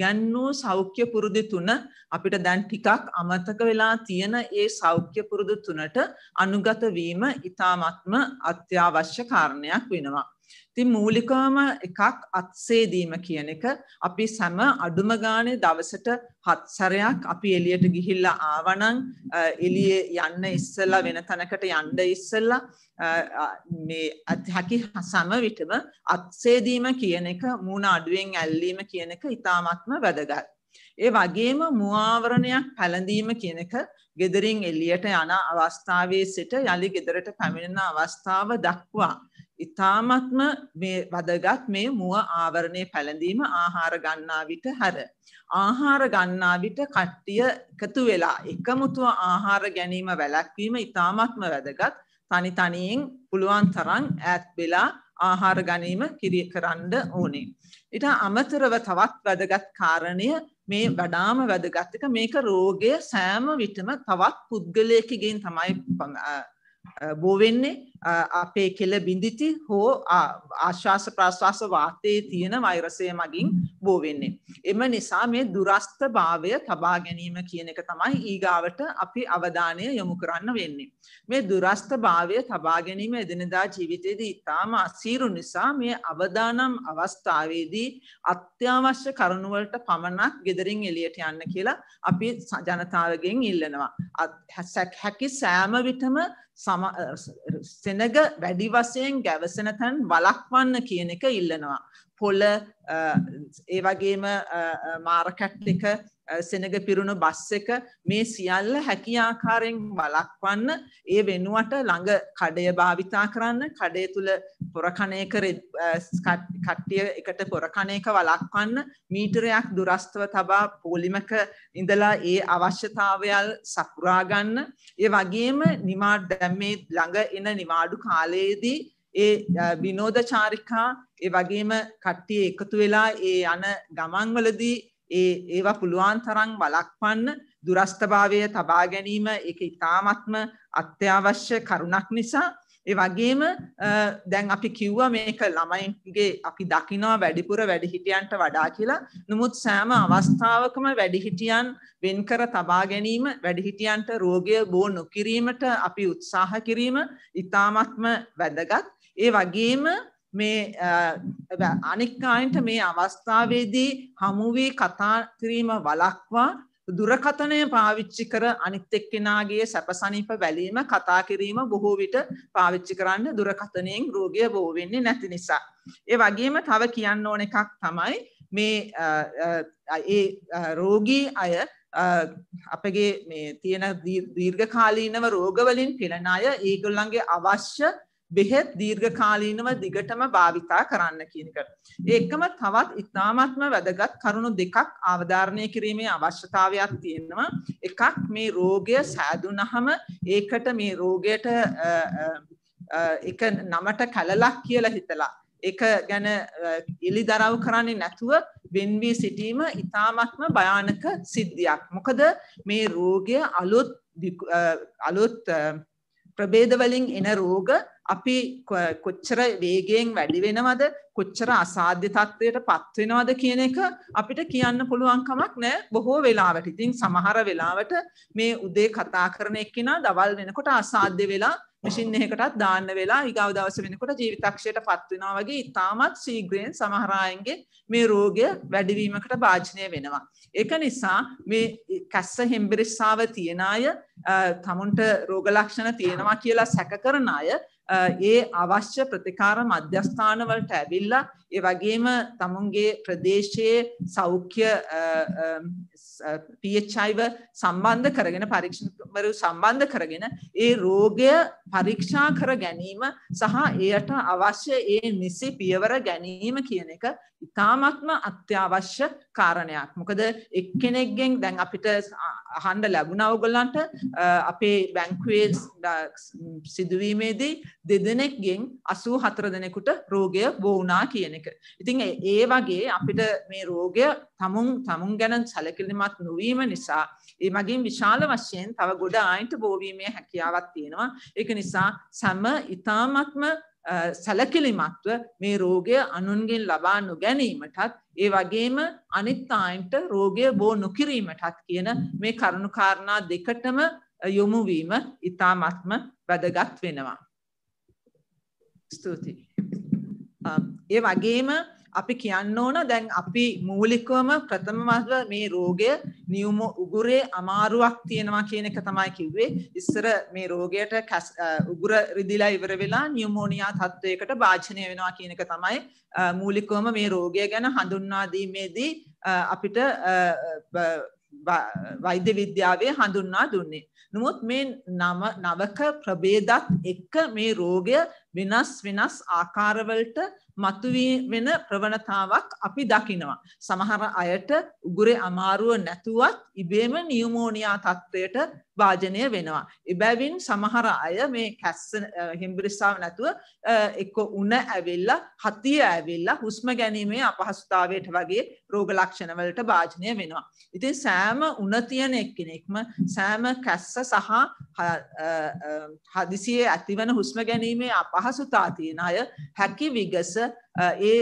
ගැන්වූ සෞඛ්‍ය පුරුදු තුන අපිට දැන් ටිකක් අමතක වෙලා තියෙන ඒ සෞඛ්‍ය පුරුදු තුනට අනුගත වීම ඉතාමත්ම අත්‍යවශ්‍ය කාරණයක් වෙනවා. ඉතින් මූලිකවම එකක් අත්සේදීම කියන එක අපි සෑම අඩුම ගානේ දවසට හත් සැරයක් අපි එළියට ගිහිල්ලා ආවනම් එළියේ යන්න ඉස්සෙල්ලා වෙන තැනකට යන්න ඉස්සෙල්ලා මේ හැකි සම විටම අත්සේදීම කියන එක මූණ අඩුවෙන් ඇල්ලීම කියන එක ඉතාමත්ම වැදගත්. ඒ වගේම මුවාවරණයක් පැළඳීම කියන එක gederin එළියට යන අවස්ථාවේ සිට යලි gederට පැමිණෙන අවස්ථාව දක්වා ඉතාමත්ම වදගත් මේ මුව ආවරණය පැළඳීම ආහාර ගන්නා විට හැර. ආහාර ගන්නා විට කට්ටිය එකතු වෙලා එකමුතුව ආහාර ගැනීම වැලැක්වීම ඉතාමත්ම වැදගත් තනි තනියෙන් පුළුවන් තරන් ඈත් වෙලා ආහාර ගැනීම කිරිය කරන්න ඕනේ. ඉට අමතරව තවත් වැදගත් කාරණය මේ වඩාම වැදගත්තක මේක රෝගය සෑම විටම තවත් පුද්ගලයකිගෙන් තමයි බෝ වෙන්නේ අපේ කෙළ බිඳිති හෝ ආශ්වාස ප්‍රශ්වාස වාතයේ තියෙන වෛරසය මගින් බෝ වෙන්නේ. එම නිසා මේ දුරස්ථභාවය තබා ගැනීම කියන එක තමයි ඊගාවට අපි අවධානය යොමු කරන්න වෙන්නේ. මේ දුරස්ථභාවය තබා ගැනීම එදිනදා ජීවිතයේදී ඉතාම අසීරු නිසා මේ අවදානම් අවස්ථාවේදී අත්‍යවශ්‍ය කරුණු වලට පමණක් gederin එළියට යන්න කියලා අපි ජනතාවගෙන් ඉල්ලනවා. හැකි සෑම විටම සෙනග වැඩි වශයෙන් ගැවසෙන තැන් වලක්වන්න කියන එක ඉල්ලනවා. පොල ඒ වගේම මාරකැට් එක සෙනග පිරුණු බස් එක මේ සියල්ල හැකි ආකාරයෙන් වලක්වන්න ඒ වෙනුවට ළඟ කඩය භාවිතා කරන්න කඩය තුළ පොරකණයක කට්ටිය එකට පොරකණයක වලක්වන්න මීටරයක් දුරස්තව තබා පෝලිමක ඉඳලා ඒ අවශ්‍යතාවයල් සපුරාගන්න ඒ වගේම නිමාඩ් දැම්මේ ළඟ එන නිවාඩු කාලයේදී ඒ විනෝධ චාරිකා ඒ වගේම කට්ටිය එකතු වෙලා ඒ යන ගමන්වලදී ඒ ඒවා පුළුවන් තරම් වළක්වන්න දුරස්ථභාවය තබා ගැනීම ඒක ඉතාමත්ම අත්‍යවශ්‍ය කරුණක් නිසා ඒ වගේම දැන් අපි කිව්වා මේක ළමයින්ගේ අපි දකිනවා වැඩිපුර වැඩිහිටියන්ට වඩා කියලා. නමුත් සෑම අවස්ථාවකම වැඩිහිටියන් වෙන්කර තබා ගැනීම වැඩිහිටියන්ට රෝගය බෝ නොකිරීමට අපි උත්සාහ කිරීම ඉතාමත්ම වැදගත්. ඒ වගේම මේ අනික්කායින්ට මේ අවස්ථාවේදී හමුුවේ කතා කිරීම වලක්වා දුරකථනය පාවිච්චි කර අනිත් එක්කෙනාගේ සැපසනිප වැලීම කතා කිරීම බොහෝ විට පාවිච්චි කරන්න දුරකථනයෙන් රෝගය බෝවෙන්නේ නැති නිසා. ඒ වගේම තව කියන්න ඕන එකක් තමයි මේ රෝගී අය අපගේ තියෙන දීර්ඝකාලීනව රෝගවලින් පෙළෙන අය ඒගොල්ලන්ගේ අවශ්‍ය බෙහෙත් දීර්ඝකාලීනව දිගටම භාවිතා කරන්න කියන එක. ඒකම තවත් ඉතාමත්ම වැදගත් කරුණු දෙකක් අවධාරණය කිරීමේ අවශ්‍යතාවයක් තියෙනවා. එකක් මේ රෝගය සෑදුනහම ඒකට මේ රෝගයට එක නමට කැලලක් කියලා හිතලා එක ගැන එලිදරව් කරන්නේ නැතුව වෙන්වී සිටීම ඉතාමත්ම භයානක සිද්ධියක්. මොකද මේ රෝගය අලුත් අලුත් ප්‍රබේදවලින් එන රෝග අපි කොච්චර වේගයෙන් වැඩි වෙනවද කොච්චර අසාධ්‍ය තත්ත්වයට පත් වෙනවද කියන එක අපිට කියන්න පුළුවන් කමක් නෑ බොහෝ වෙලාවට. ඉතින් සමහර වෙලාවට මේ උදේ කතා කරන එක්කිනා දවල් වෙනකොට අසාධ්‍ය වෙලා මැෂින් එකකටත් දාන්න වෙලා ඊගව දවස වෙනකොට ජීවිතක්ෂයට පත් වෙනවා වගේ ඉතාමත් ශීඝ්‍රයෙන් සමහර අයගේ මේ රෝගය වැඩිවීමකට භාජනය වෙනවා. ඒක නිසා මේ කැස්ස හෙම්බිරිස්සාව තියෙන අය තමුන්ට රෝග ලක්ෂණ තියෙනවා කියලා සැක කරන අය ඒ අවශ්‍ය ප්‍රතිකාර මධ්‍යස්ථානවලට ඇවිල්ලා ඒ වගේම තමුන්ගේ ප්‍රදේශයේ සෞඛ්‍ය පීචයිව සම්බන්ධ කරගෙන පරීක්ෂණවරු සම්බන්ධ කරගෙන ඒ රෝගය පරීක්ෂා කර ගැනීම සහ එයට අවශ්‍ය ඒ නිසි පියවර ගැනීම කියන එක ඉතාමත්ම අත්‍යවශ්‍ය කාරණයක් මොකද එක්කෙනෙක්ගෙන් දැන් අපිට අහන්ඩ ලැබුණ ඔගොල්ලන්ට අපේ බැංක්වේ සිදුවීමේදී දෙදෙනෙක්ගෙන් අසූ හතර දෙනෙකුට රෝගය බෝනා කියන එක. ඉතිං ඒ වගේ අපිට මේ රෝගය තමුන් තමුන් ගැන සැලකිලිමත් නොවීම නිසා ඒ මගින් විශාල වශයෙන් තව ගොඩ ආයින්ට බෝවීමේ හැකියාවක් තියෙනවා. එක නිසා සැම ඉතාමත්ම සැලකිලිමත්ව මේ රෝගය අනුන්ගෙන් ලබා නොගැනීමටත් ඒ වගේම අනිත්තායින්ට රෝගය බෝ නොකිරීමටත් කියන මේ කරුණුකාරණා දෙකටම යොමුවීම ඉතාමත්ම වැදගත් වෙනවා. ස්තුතියි. ඒ වගේම අපි කියන්න ඕන දැන් අපි මූලිකවම ප්‍රථම මාස මේ රෝගය නියුම උගුරේ අමාරුවක් තියෙනවා කියන එක තමයි කිව්වේ. ඉස්සර මේ රෝගයට උගුර රිදිලා ඉවර වෙලා නියුමෝනියා තත්ත්වයකට භාජනය වෙනවා කියන එක තමයි මූලිකවම මේ රෝගය ගැන හඳුන්වා දීමේදී අපිට වෛද්‍ය විද්‍යාවේ හඳුන්වා දුන්නේ. නමුත් මේ නම නවක ප්‍රභේදත් එක්ක මේ රෝගය වෙනස් වෙනස් ආකාරවලට මතුවී වෙන ප්‍රවණතාවක් අපි දකිනවා. සමහර අයට උගුරේ අමාරුව නැතුවත් ඉබේම නියුමෝනියා තත්ත්වයට භාජනය වෙනවා. එබැවින් සමහර අය මේ කැස්ස හිම්බිරිස්සාාව නැතුව එක්ක උන ඇවිල්ලා හතිය ඇවිල්ලා හුස්ම ගැනීමේ අපහසුතාවයට වගේ රෝග ලක්ෂණවලට භාජනය වෙනවා. ඉතින් සෑම උනතියන එක්කෙනෙක්ම සෑම කැස්ස සහ හදිසියේ ඇතිවන හුස්ම ගැනීමේ අපහ පහසුතා තියෙන අය හැකි විගස ඒ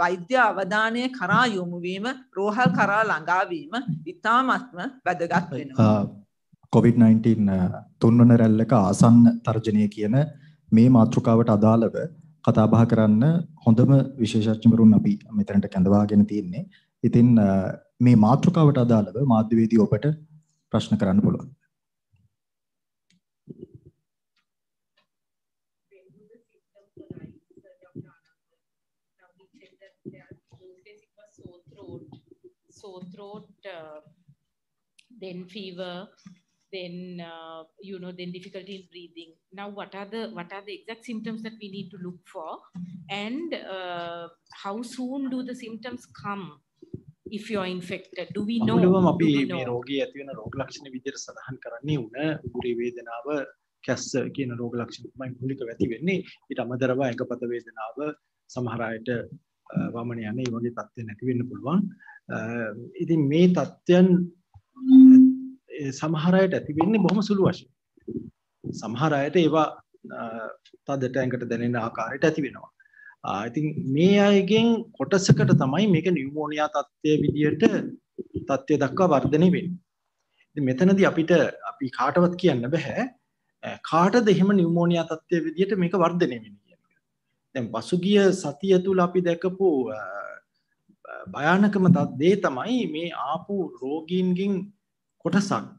වෛද්‍ය අවධානය කරා යොමුවීම රෝහල් කරා ළඟාවීම ඉතාමත්ම වැදගත් වෙනවා. කොවිD-19 තුන්වන රැල්ලක ආසන්න තර්ජනය කියන මේ මාතෘකාවට අදාළව කතාබහ කරන්න හොඳම විශේෂඥවරුන් අපි මෙතනට කැඳවාගෙන තියෙන්නේ. ඉතින් මේ මාතෘකාවට අදාළව මාධ්‍යවේදී ඔබට ප්‍රශ්න කරන්න පුළුවන්. throat, uh, then fever, then uh, you know then difficulty in breathing now what are the what are the exact symptoms that we need to look for and uh, how soon do the symptoms come if you are infected do we know අමුලුවම අපි මේ රෝගී ඇති වෙන රෝග ලක්ෂණ විදිහට සඳහන් කරන්නේ උණ උගුරේ වේදනාව කැස්ස කියන රෝග ලක්ෂණ තමයි මූලික ඇති වෙන්නේ ඊට අමතරව ඇඟපත වේදනාව සමහර අයට වමන යන ඒ වගේ තත්ත්වය නැති වෙන්න පුළුවන්. ඉතින් මේ තත්ත්වයන් සමහර අයට ඇති වෙන්නේ බොහොම සුළු වශයෙන්. සමහර අයට ඒවා තදට ඇඟට දැනෙන ආකාරයට ඇති වෙනවා. ඉතින් මේ අයගෙන් කොටසකට තමයි මේක නියුමෝනියා තත්ත්වය විදියට තත්ත්වය දක්වා වර්ධනය වෙන්නේ. ඉතින් මෙතනදී අපිට අපි කාටවත් කියන්න බෑ කාටද එහෙම නියුමෝනියා තත්ත්වය විදියට මේක වර්ධනය වෙන්නේ දැන් පසුගිය සතිය තුළ අපි දැකපු භයානකම දේ තමයි මේ ආපු රෝගීන්ගෙන් කොටසක්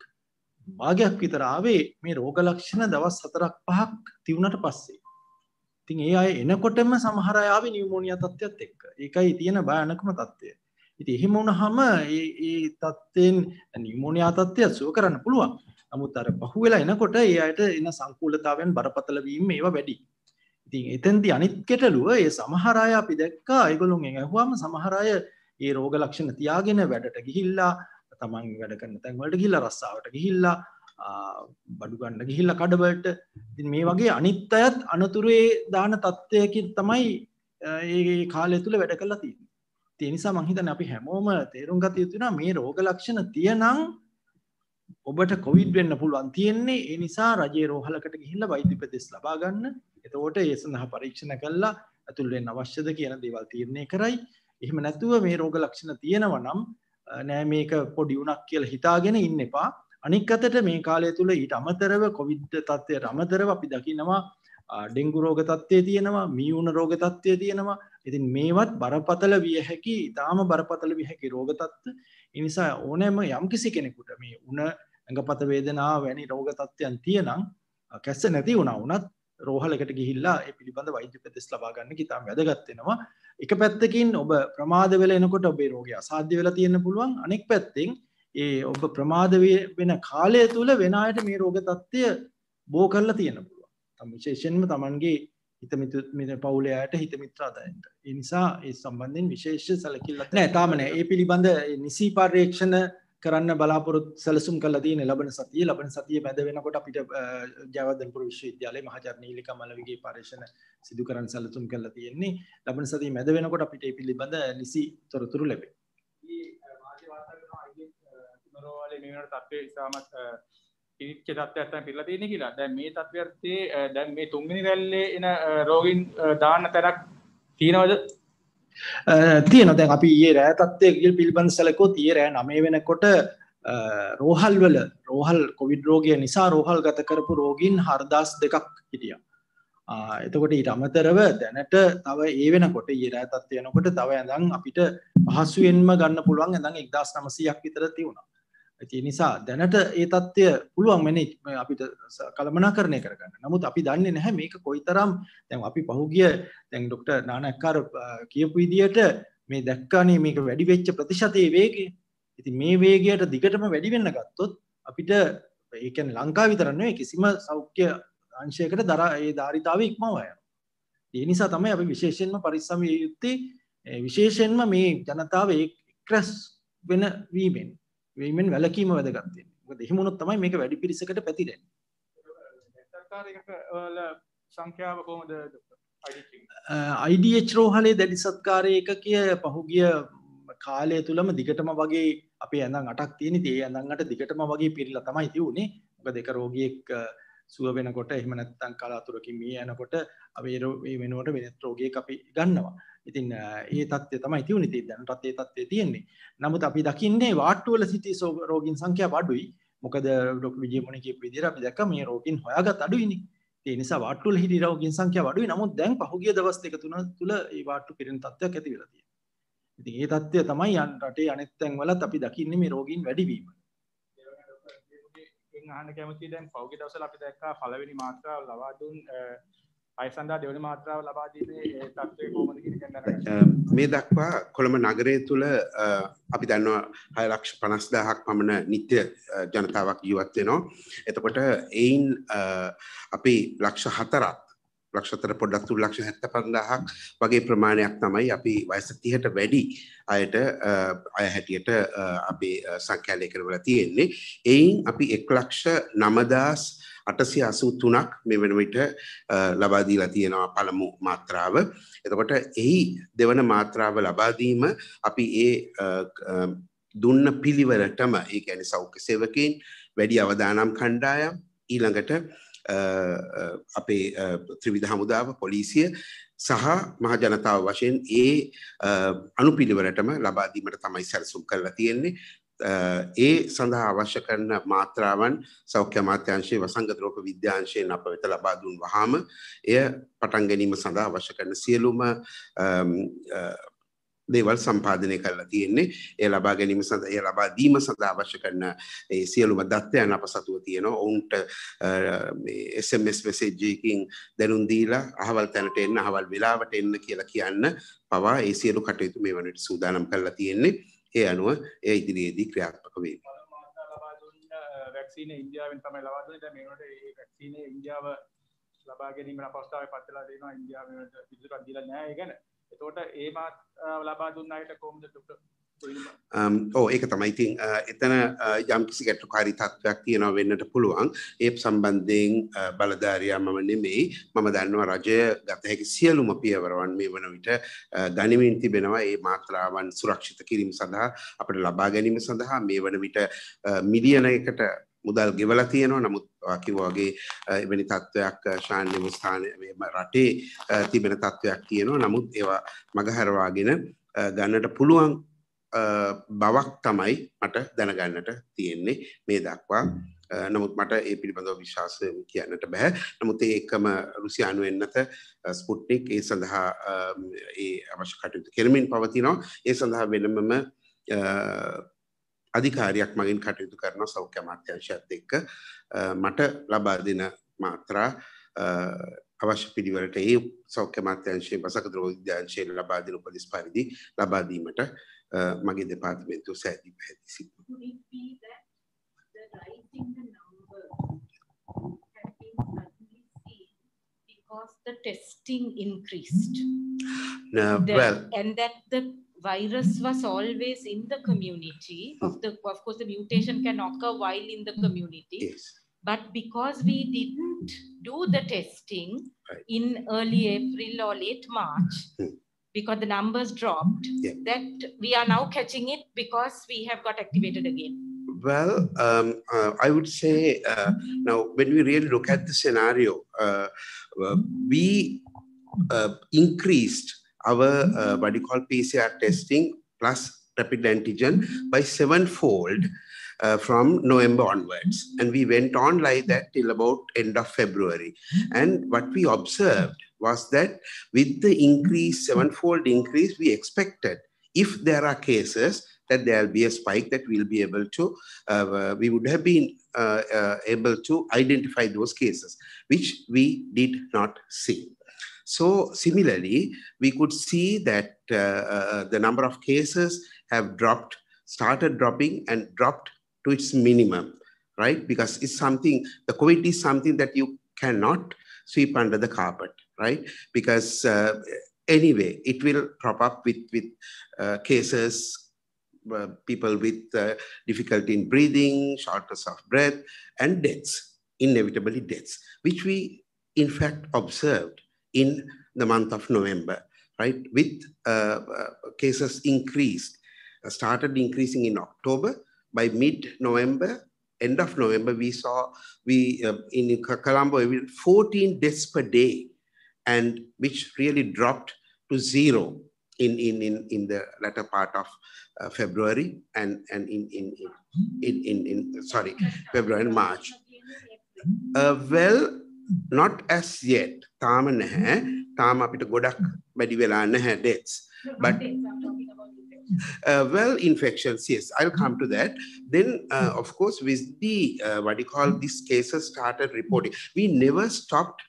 භාගයක් විතර ආවේ මේ රෝග ලක්ෂණ දවස් 4ක් 5ක් තිබුණට පස්සේ. ඉතින් ඒ අය එනකොටම සමහර අය ආවේ නියුමෝනියා තත්ත්වයක් එක්ක. ඒකයි තියෙන භයානකම තත්ත්වය. ඉතින් එහෙම වුණාම ඒ ඒ තත්ත්වෙන් නියුමෝනියා තත්ත්වය සුව කරන්න පුළුවන්. නමුත් අර පහුවෙලා එනකොට ඒ අයට එන සංකූලතාවයන් බරපතල වීම ඒවා වැඩි. ඉතින් එතැන්ති අනිත් කෙටලුව ඒ සමහරය අපි දැක්කා අයගොලුන් ඇහවාම සමහරය ඒ රෝග ලක්ෂණ තියාගෙන වැඩට ගිහිල්ලා තමන් වැඩ කරන්න තැන්වලට ගිල්ල රස්සාාවට ගිහිල්ලා බඩුගන්න ගිහිල්ල කඩවලට මේ වගේ අනිත් අයත් අනතුරේ දාන තත්ත්වයකින් තමයි ඒ කාලය තුළ වැඩ කලා තිය තිනිසා මහිතන අපි හැමෝම තේරුම් ගත යුතුනා මේ රෝග ලක්ෂණ තියනං ඔබට කොවිඩ් වෙන්න පුළුවන් තියෙන්නේ ඒ නිසා රජේ රෝහලකට ගිහිල්ල වෛදිපදෙස් ලබාගන්න එතකොට ඒ සඳහා පරීක්ෂණ කළා ඇතුල් වෙන්න අවශ්‍යද කියන දේවල් තීරණය කරයි. එහෙම නැතුව මේ රෝග ලක්ෂණ තියෙනවා නම් නෑ මේක පොඩි උණක් කියලා හිතාගෙන ඉන්න එපා. අනික් අතට මේ කාලය තුල ඊට අමතරව කොවිඩ් තත්ත්වයට අමතරව අපි දකිනවා ඩෙංගු රෝග තත්ත්වය තියෙනවා මියුන රෝග තත්ත්වය තියෙනවා. ඉතින් මේවත් බරපතල විය හැකි, ඊටාම බරපතල විය හැකි රෝග තත්ත්ව. ඒ නිසා ඕනෑම යම්කිසි කෙනෙකුට මේ උණ ඇඟපත වේදනා වැනි රෝග තත්ත්වයන් තියෙනම් කැස්ස නැති වුණා වුණත් රෝහලකට ගිහිල්ලා ඒ පිළිබඳ වෛද්‍ය උපදෙස් ලබා ගන්න කිතාම වැදගත් වෙනවා. එක පැත්තකින් ඔබ ප්‍රමාද වෙලා එනකොට ඔබේ රෝගය අසාධ්‍ය වෙලා තියෙන්න පුළුවන්. අනෙක් පැත්තෙන් ඒ ඔබ ප්‍රමාද වෙන කාලය තුල වෙන අයට මේ රෝග තත්ත්වය බෝ කරලා තියෙන්න පුළුවන්. තම විශේෂයෙන්ම Tamanගේ හිත මිතුර පවුලේ අයට හිත මිත්‍ර අතයන්ට. ඒ නිසා ඒ සම්බන්ධයෙන් විශේෂ සැලකිල්ලක් නැහැ. තාම නැහැ. ඒ පිළිබඳ නිසි පරීක්ෂණ කරන්න බලාපොරොත් සැලසුම් කළ තියෙන ලබන සතිය ලබන සතිය මැද වෙනකොට අපිට ජයවර්ධනපුර විශ්වවිද්‍යාලයේ මහාචාර්ය නීලිකා මලවිගේ පර්යේෂණ සිදු කරන්න සැලසුම් කළා තියෙන්නේ ලබන සතිය මැද වෙනකොට අපිට ඒ පිළිබඳ නිසි තොරතුරු ලැබේ. කුමරෝවලේ මේ වෙනකොට තත්ත්වය ඉතාමත් පිරිච්ච තත්ත්වයක් තමයි පිරලා තියෙන්නේ කියලා. දැන් මේ තත්ත්වයත්තේ දැන් මේ තුන්වෙනි රැල්ලේ එන රෝගීන් දාන්න තැනක් තියනවද තියෙන දැන් අපි ඒ රෑ තත්වය පිල්බඳ සැලකෝ තිය රෑ නමේ වෙනකොට රෝහල්වල රෝහල් කොවිඩ් රෝගය නිසා රෝහල් ගත කරපු රෝගීන් හර්දාස් දෙකක් හිටිය. එතකොට ඊට අමතරව දැනට තව ඒ වෙනකොට ඒරෑ තත්වයනකොට තව ඇඳන් අපිට පහසුවෙන්ම ගන්න පුළුවන් ඇඳන් එක්දස් නමසයක් විතර තිවුණා ඇති නිසා දැනට ඒ තත්ත්වය පුළුවන් මෙන අපිට කළමනා කරණය කරගන්න නමුත් අපි දන්නේ නැහැ මේක කොයිතරම් දැන් අපි පහුගිය දැන් ඩොක්ටර් නානක්කාර කියපු විදියට මේ දැක්කානේ මේක වැඩි වෙච්ච ප්‍රතිශතයේ වේගය ඉතින් මේ වේගයට දිගටම වැඩි වෙන්න ගත්තොත් අපිට ඒ කියන්නේ ලංකාව විතර නෙවෙයි කිසිම සෞඛ්‍ය අංශයකට දරා ඒ ධාරිතාවය ඉක්මවා යනවා. ඒ නිසා තමයි අපි විශේෂයෙන්ම පරිස්සම් විය යුත්තේ විශේෂයෙන්ම මේ ජනතාව එක්රැස් වෙන වීමෙන්. වීමෙන් වැලකීම වැදගත් වෙන්නේ. මොකද එහෙම වුණොත් තමයි මේක වැඩි පිරිසකට පැතිරෙන්නේ. සත්කාරයකට වල සංඛ්‍යාව කොහොමද IDH රෝහලේ දැඩි සත්කාරය එකකය පහුගිය කාලය තුළම දිගටම වගේ අපේ ඇඳන් අටක් තියෙන තිය ඇඳන්ට දිගටම වගේ පිරිලා තමයි තිවුණේ මොක දෙක රෝගියෙක් සුව වෙනකොට එහම නැත්තන් කලාතුරකි මිය යනකොට ඒ වෙනුවට වෙනත් රෝගයක් අපි ගන්නවා. ඉතින් ඒ தත්ත්වය තමයි තියුනේ තියෙන්නේ දැනටත් ඒ தත්ත්වය තියෙන්නේ. නමුත් අපි දකින්නේ වාට්ටුවල සිටි රෝගීන් සංඛ්‍යාව අඩුයි. මොකද ડોක්ටර් විජේමණි කියපු විදිහට අපි දැක්ක මේ රෝගීන් හොයාගත් අඩුයිනේ. ඒ නිසා වාට්ටුවල හිටි රෝගීන් සංඛ්‍යාව අඩුයි. නමුත් දැන් පහුගිය දවස් දෙක තුන තුල ඒ වාට්ටු පිරෙන තත්ත්වයක් ඇති වෙලා තියෙනවා. ඉතින් ඒ தත්ත්වය තමයි රටේ අනෙත් තැන්වලත් අපි දකින්නේ මේ රෝගීන් වැඩිවීම. අහන්න කැමති දැන් පෞගි දවසල අපි දැක්කා පළවෙනි මාත්‍රාව ලබා දුන් අය සඳහා දෙවන මාත්‍රාව ලබා දීමේ තත්ත්වය කොහොමද කියන එක දැනගන්න. මේ දක්වා කොළඹ නගරය තුල අපි දන්නවා 6 ලක්ෂ 50000ක් පමණ නිත්‍ය ජනතාවක් ජීවත් වෙනවා. එතකොට එයින් අපි ලක්ෂ 4ක් ලක්ෂතර පොඩ්ඩක් තුන් ලක්ෂ හැත්ත පන්දාහක් වගේ ප්‍රමාණයක් තමයි අපි වයස තිහට වැඩි අයට අය හැටියට අපේ සංඛ්‍යාලය කරවල තියෙන්නේ එයින් අපි එක් ලක්ෂ නමදාස් අටසිය අසූ තුනක් මේ වෙනවිට ලබාදීලා තියෙනවා පළමු මාත්‍රාව. එතකොට එහි දෙවන මාත්‍රාව ලබාදීම අපි ඒ දුන්න පිළිවෙලටම ඒ කියන්නේ සෞඛ්‍ය සේවකයන් වැඩි අවදානම් කණ්ඩායම් ඊළඟට අපේ ත්‍රිවිධ හමුදාව පොලිසිය සහ මහ ජනතාව වශයෙන් ඒ අනුපිළිවෙලටම ලබා දීමට තමයි සැලසුම් කරලා තියෙන්නේ ඒ සඳහා අවශ්‍ය කරන මාත්‍රාවන් සෞඛ්‍ය අමාත්‍යාංශයේ වසංගත රෝග විද්‍යාංශයෙන් අප වෙත ලබා දුන් වහාම එය පටන් ගැනීම සඳහා අවශ්‍ය කරන සියලුම දේවල් සම්පාදනය කරලා තියෙන්නේ ඒ ලබා ගැනීම සඳහා ඒ ලබා දීම සඳහා අවශ්‍ය කරන ඒ සියලුම දත්තයන් අප සතුව තියෙනවා ඔවුන්ට මේ SMS message එකකින් දැනුම් දීලා අහවල් තැනට එන්න අහවල් වෙලාවට එන්න කියලා කියන්න පවා ඒ සියලු කටයුතු මේ වනවිට සූදානම් කරලා තියෙන්නේ ඒ අනුව එය ඉදිරියේදී ක්‍රියාත්මක වේ. වැක්සින ඉන්දියාවෙන් තමයි ලබා දුන්නේ. දැන් මේකට මේ වැක්සින ඉන්දියාව ලබා ගැනීම අපහසුතාවය පත් වෙලා තියෙනවා. ඉන්දියාව මේකට පිළිතුරක් දීලා නැහැ ඒ ගැන. එතකොට ඒ මාත් ලබා දුන්නාට කොහොමද ડોක්ටර් ඕ um, oh, ඒක තමයි ඉතින් uh, එතන uh, යම් කිසි ගැටලුකාරී තත්ත්වයක් තියෙනවා වෙන්නට පුළුවන් ඒ සම්බන්ධයෙන් uh, බලධාරියා මම නෙමෙයි මම දන්නවා රජය ගත හැකි සියලුම පියවරවන් මේ වන විට ගනිමින් තිබෙනවා ඒ මාත්‍රාවන් සුරක්ෂිත කිරීම සඳහා අපට ලබා ගැනීම සඳහා මේ වන විට මිලියන එකට මුදල් ගෙවලා තියෙනවා නමුත් කිව්වා වගේ එවැනි තත්වයක් ශාන්‍ය ස්ථාන රටේ තිබෙන තත්වයක් තියෙනවා නමුත් ඒවා මගහැරවාගෙන ගන්නට පුළුවන් බවක් තමයි මට දැනගන්නට තියෙන්නේ මේ දක්වා නමුත් මට ඒ පිළිබඳව විශ්වාස කියන්නට බෑ නමුත් ඒකම රුසියානු වෙන්නත ස්පුට්නික් ඒ සඳහා ඒ අවශ්‍ය කටයුතු කෙරමින් පවතිනවා ඒ සඳහා වෙනමම අධිකාරියක් මගින් කටයුතු කරන සෞඛ්‍ය අමාත්‍යංශයත් එක්ක මට ලබා දෙන මාත්‍රා අවශ්‍ය පිළිවෙලට ඒ සෞඛ්‍ය අමාත්‍යංශයේ වසක ද්‍රවවිද්‍යාංශයෙන් ලබා දෙන උපදෙස් පරිදි ලබා දීමට uh, has been suddenly seen Because the testing increased. No, well, and that the virus was always in the community. Of the, of course, the mutation can occur while in the community. Yes. But because we didn't do the testing right. in early April or late March, hmm because the numbers dropped yeah. that we are now catching it because we have got activated again well um, uh, i would say uh, now when we really look at the scenario uh, uh we uh, increased our uh, what do you call pcr testing plus rapid antigen by sevenfold uh, from November onwards. And we went on like that till about end of February. And what we observed was that with the increase, sevenfold increase, we expected if there are cases that there will be a spike that we'll be able to, uh, uh we would have been uh, uh, able to identify those cases, which we did not see. So similarly, we could see that uh, uh, the number of cases have dropped, started dropping and dropped to its minimum, right? Because it's something, the COVID is something that you cannot sweep under the carpet right? Because uh, anyway, it will crop up with, with uh, cases, uh, people with uh, difficulty in breathing, shortness of breath, and deaths, inevitably deaths, which we in fact observed in the month of November, right? With uh, uh, cases increased, started increasing in October, by mid-November, end of November, we saw we uh, in Colombo 14 deaths per day and which really dropped to zero in, in, in, in the latter part of uh, February and, and in, in, in, in, in, in sorry, February and March. Uh, well, not as yet. තාම නැහැ. තාම අපිට ගොඩක් වැඩි වෙලා නැහැ deaths. But uh, well, infections, yes, I'll come to that. Then, uh, of course, with the, uh, what do you call, these cases started reporting. We never stopped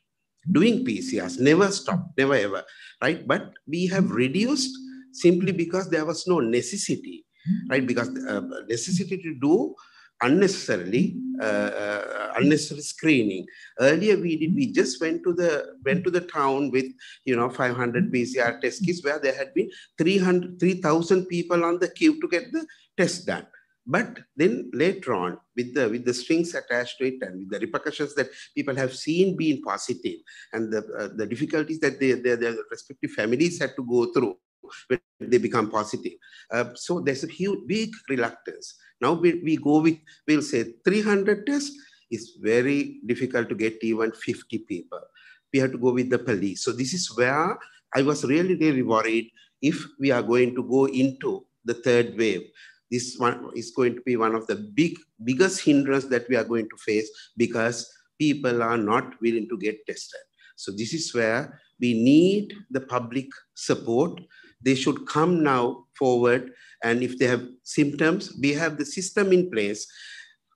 doing PCRs, never stopped, never ever, right? But we have reduced simply because there was no necessity, right? Because uh, necessity to do unnecessarily uh, uh, unnecessary screening earlier we did we just went to the went to the town with you know 500 pcr test kits where there had been 300 3000 people on the queue to get the test done but then later on, with the with the strings attached to it and with the repercussions that people have seen being positive and the, uh, the difficulties that they, their, their respective families had to go through when they become positive. Uh, so there's a huge, big reluctance. Now we, we go with, we'll say 300 tests is very difficult to get even 50 people. We have to go with the police. So this is where I was really, really worried if we are going to go into the third wave this one is going to be one of the big biggest hindrance that we are going to face because people are not willing to get tested so this is where we need the public support they should come now forward and if they have symptoms we have the system in place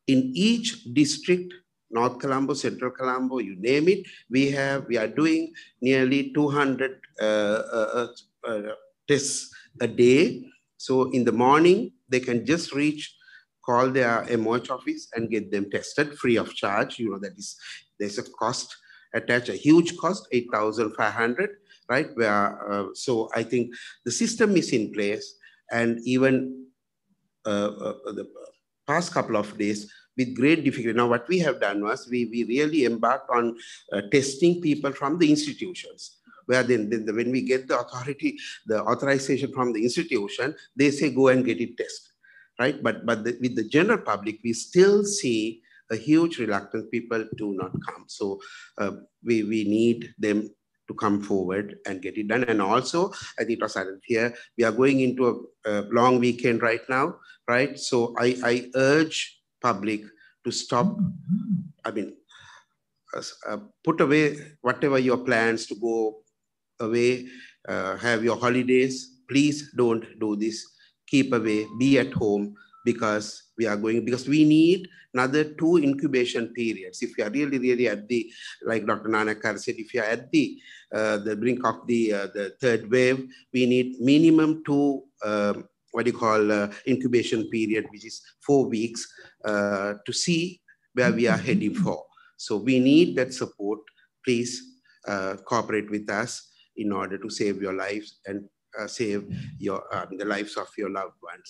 in each district North Colombo, Central Colombo, you name it. We have, we are doing nearly 200 uh, uh, uh, uh, tests a day so in the morning, they can just reach, call their MOH office and get them tested free of charge. You know, that is, there's a cost attached, a huge cost, 8,500, right? Where, uh, so I think the system is in place and even uh, uh, the past couple of days, with great difficulty. Now, what we have done was we, we really embarked on uh, testing people from the institutions where then, the, when we get the authority, the authorization from the institution, they say go and get it tested, right? But, but the, with the general public, we still see a huge reluctance. People do not come. So uh, we, we need them to come forward and get it done. And also, I think it was added here, we are going into a, a long weekend right now, right? So I, I urge public to stop, I mean, uh, uh put away whatever your plans to go away, uh, have your holidays. Please don't do this. Keep away, be at home because we are going, because we need another two incubation periods. If you are really, really at the, like Dr. Nanakar said, if you are at the, uh, the brink of the, uh, the third wave, we need minimum two, um, what do you call, uh, incubation period, which is four weeks uh, to see where we are heading for. So we need that support. Please uh, cooperate with us in order to save your lives and සේව uh, um, the lives of your loved ones.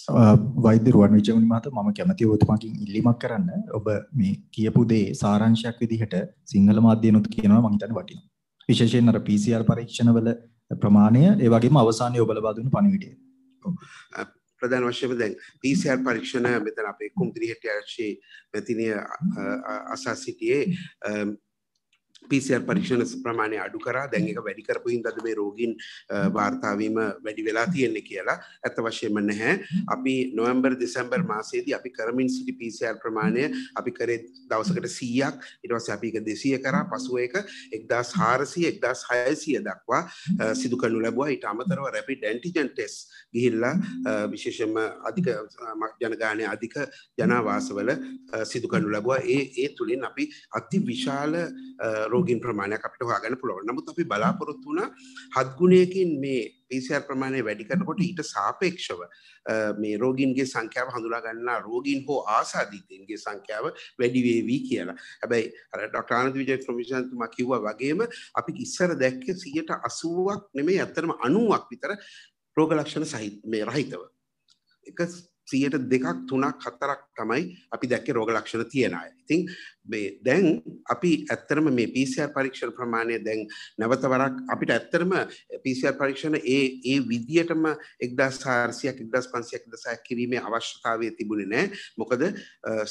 වෛද්‍යරුවන් විජයමුනි මහතා මම කැමතියි ඔබතුමාගෙන් ඉල්ලීමක් කරන්න. ඔබ මේ කියපු දේ සාරාංශයක් විදිහට සිංහල මාධ්‍යනොත් කියනවා මම හිතන්නේ වටිනවා. විශේෂයෙන් අර PCR පරීක්ෂණවල ප්‍රමාණය ඒ වගේම අවසානයේ ඔබ ලබා දුන්න පණිවිඩය. ප්‍රධාන වශයෙන් දැන් PCR පරීක්ෂණ මෙතන අපේ කුම්දිරිහෙට ආරක්ෂේ පැතිනිය අසා සිටියේ පිසිර් පරීක්ෂණ ප්‍රමාණය අඩු කරා දැන් එක වැඩි කරපු හින්දාද මේ රෝගීන් වාර්තාවීම වැඩි වෙලා තියෙන්නේ කියලා ඇත්ත වශයෙන්ම නැහැ. අපි නොවැම්බර් දෙසැම්බර් මාසයේදී අපි කරමින් සිටි PCR ප්‍රමාණය අපි කරේ දවසකට 100ක් ඊට පස්සේ අපි ඒක 200 කරා පසුව ඒක 1400 1600 දක්වා සිදු කරනු ලැබුවා. ඊට අමතරව rapid antigen test ගිහිල්ලා විශේෂයෙන්ම අධික ජනගහනය අධික ජනාවාසවල සිදු කරනු ලැබුවා. ඒ ඒ තුලින් අපි අති විශාල රෝගීන් ප්‍රමාණයක් අපිට හොයාගන්න පුළුවන්. නමුත් අපි බලාපොරොත්තු වුණා හත් ගුණයකින් මේ PCR ප්‍රමාණය වැඩි කරනකොට ඊට සාපේක්ෂව මේ රෝගීන්ගේ සංඛ්‍යාව හඳුනා ගන්නා රෝගීන් හෝ ආසාදිතයින්ගේ සංඛ්‍යාව වැඩි වේවි කියලා. හැබැයි අර ડોક્ટર ආනන්ද විජේත්‍රමිසන්තුමා කිව්වා වගේම අපි ඉස්සර දැක්කේ 80ක් නෙමෙයි අත්‍තරම 90ක් විතර රෝග ලක්ෂණ සහිත මේ රහිතව. එක සියයට දෙකක් තුනක් හතරක් තමයි අපි දැක්ක රෝග ලක්ෂණ තියෙන අය. ඉතින් මේ දැන් අපි ඇත්තරම මේ PCR පරීක්ෂණ ප්‍රමාණය දැන් නැවත වරක් අපිට ඇත්තරම PCR පරීක්ෂණ ඒ ඒ විදියටම 1400ක් 1500ක් 1600ක් කිරීමේ අවශ්‍යතාවය තිබුණේ නැහැ. මොකද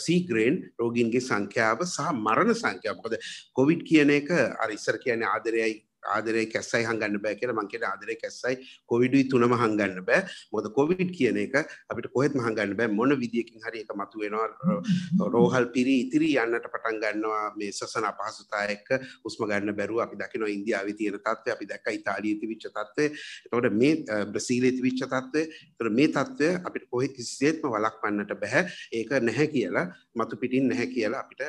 සීග්‍රේන් රෝගීන්ගේ සංඛ්‍යාව සහ මරණ සංඛ්‍යාව. මොකද COVID කියන එක අර ඉස්සර කියන්නේ ආදරයයි ආදරේ කැස්සයි හංගන්න බෑ කියලා මං කියන ආදරේ කැස්සයි කොවිඩුයි තුනම හංගන්න බෑ මොකද කොවිඩ් කියන එක අපිට කොහෙත්ම හංගන්න බෑ මොන විදියකින් හරි එක මතුවෙනවා රෝහල් පිරි ඉතිරි යන්නට පටන් ගන්නවා මේ සසන අපහසුතාව එක්ක හුස්ම ගන්න බැරුව අපි දකිනවා ඉන්දියාවේ තියෙන තත්ත්වය අපි දැක්කා ඉතාලියේ තිබිච්ච තත්ත්වය එතකොට මේ බ්‍රසීලයේ තිබිච්ච තත්ත්වය එතකොට මේ තත්ත්වය අපිට කොහෙ කිසිසේත්ම වළක්වන්නට බෑ ඒක නැහැ කියලා මතු පිටින් නැහැ කියලා අපිට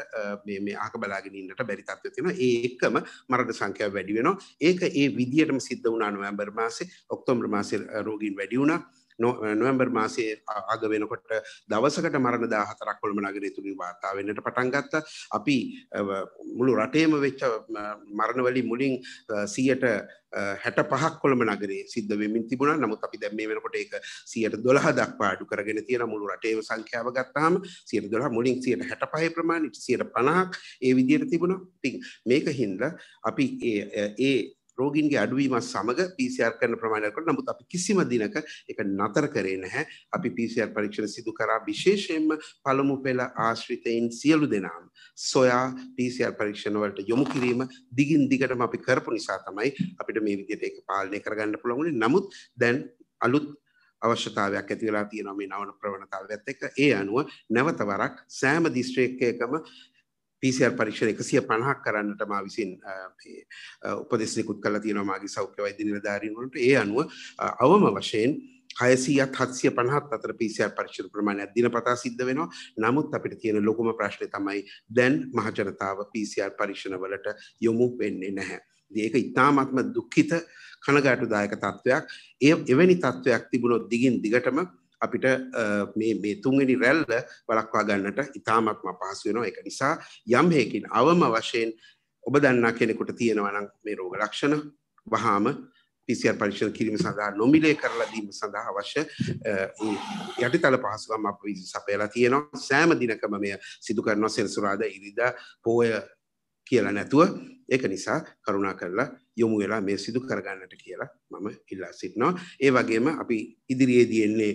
මේ මේ අහක බලාගෙන ඉන්නට බැරි තත්ත්වයක් තියෙනවා. ඒකම මරණ සංඛ්‍යාව වැඩි වෙනවා. ඒක ඒ විදියටම සිද්ධ වුණා නොවැම්බර් මාසේ, ඔක්තෝබර් මාසේ රෝගීන් වැඩි වුණා. නොවැම්බර් මාසේ අග වෙනකොට දවසකට මරණ 14ක් කොළඹ නගරය තුලින් වාර්තා වෙන්නට පටන් ගත්තා. අපි මුළු රටේම වෙච්ච මරණ වලින් මුලින් 65ක් කොළඹ නගරේ සිද්ධ වෙමින් තිබුණා. නමුත් අපි දැන් මේ වෙනකොට ඒක 112 දක්වා අඩු කරගෙන තියෙන මුළු රටේම සංඛ්‍යාව ගත්තාම 112 මුලින් 165 ප්‍රමාණයට 150ක් ඒ විදිහට තිබුණා. ඉතින් මේක හින්දා අපි ඒ රෝගීන්ගේ අඩුවීමත් සමග PCR කරන ප්‍රමාණයක් කරන නමුත් අපි කිසිම දිනක ඒක නතර කරේ නැහැ. අපි PCR පරීක්ෂණ සිදු කරා විශේෂයෙන්ම පළමු පෙළ ආශ්‍රිතයින් සියලු දෙනාම සොයා PCR පරීක්ෂණ වලට යොමු කිරීම දිගින් දිගටම අපි කරපු නිසා තමයි අපිට මේ විදිහට ඒක පාලනය කරගන්න පුළුවන් වුණේ. නමුත් දැන් අලුත් අවශ්‍යතාවයක් ඇති වෙලා තියෙනවා මේ නවන ප්‍රවණතාවයත් එක්ක ඒ අනුව නැවත වරක් සෑම දිස්ත්‍රික්කයකම පිසිර් පරීක්ෂණ එකසිය පණහක් කරන්නට මා විසින් උපදෙස්නෙකුත් කල තියෙනවාගේ සෞඛ්‍ය වෛද්‍ය නිලධාරීන්වලට ඒ අනුව අවම වශයෙන් හයසියත් හත්සිය පණහත් අතර පිසිර් පරීක්ෂණ ප්‍රමාණයක් දිනපතා සිද්ධ වෙනවා නමුත් අපිට තියෙන ලොකුම ප්‍රශ්නේ තමයි දැන් මහජනතාව පිසිර් පරීක්ෂණවලට යොමු වෙන්නේ නැහැ. ඒක ඉතාමත්ම දුක්ඛිත කනගාටුදායක තත්වයක්. එවැනි තත්වයක් තිබුණොත් දිගින් දිගටම අපිට මේ තුන්වෙනි රැල්ල වළක්වා ගන්නට ඉතාමත්ම අපහසු වෙනවා. ඒක නිසා යම් හේකින් අවම වශයෙන් ඔබ දන්නා කෙනෙකුට තියෙනවා නම් මේ රෝග ලක්ෂණ වහාම PCR පරීක්ෂණ කිරීම සඳහා නොමිලේ කරලා දීම සඳහා අවශ්‍ය යටිතල පහසුකම් අප විසින් සපයලා තියෙනවා. සෑම දිනකම මෙය සිදු කරනවා සෙනසුරාදා ඉරිදා පෝය කියලා නැතුව ඒක නිසා කරුණා කරලා යොමු වෙලා මේ සිදු කරගන්නට කියලා මම ඉල්ලා සිටිනවා. ඒ වගේම අපි ඉදිරියේදී එන්නේ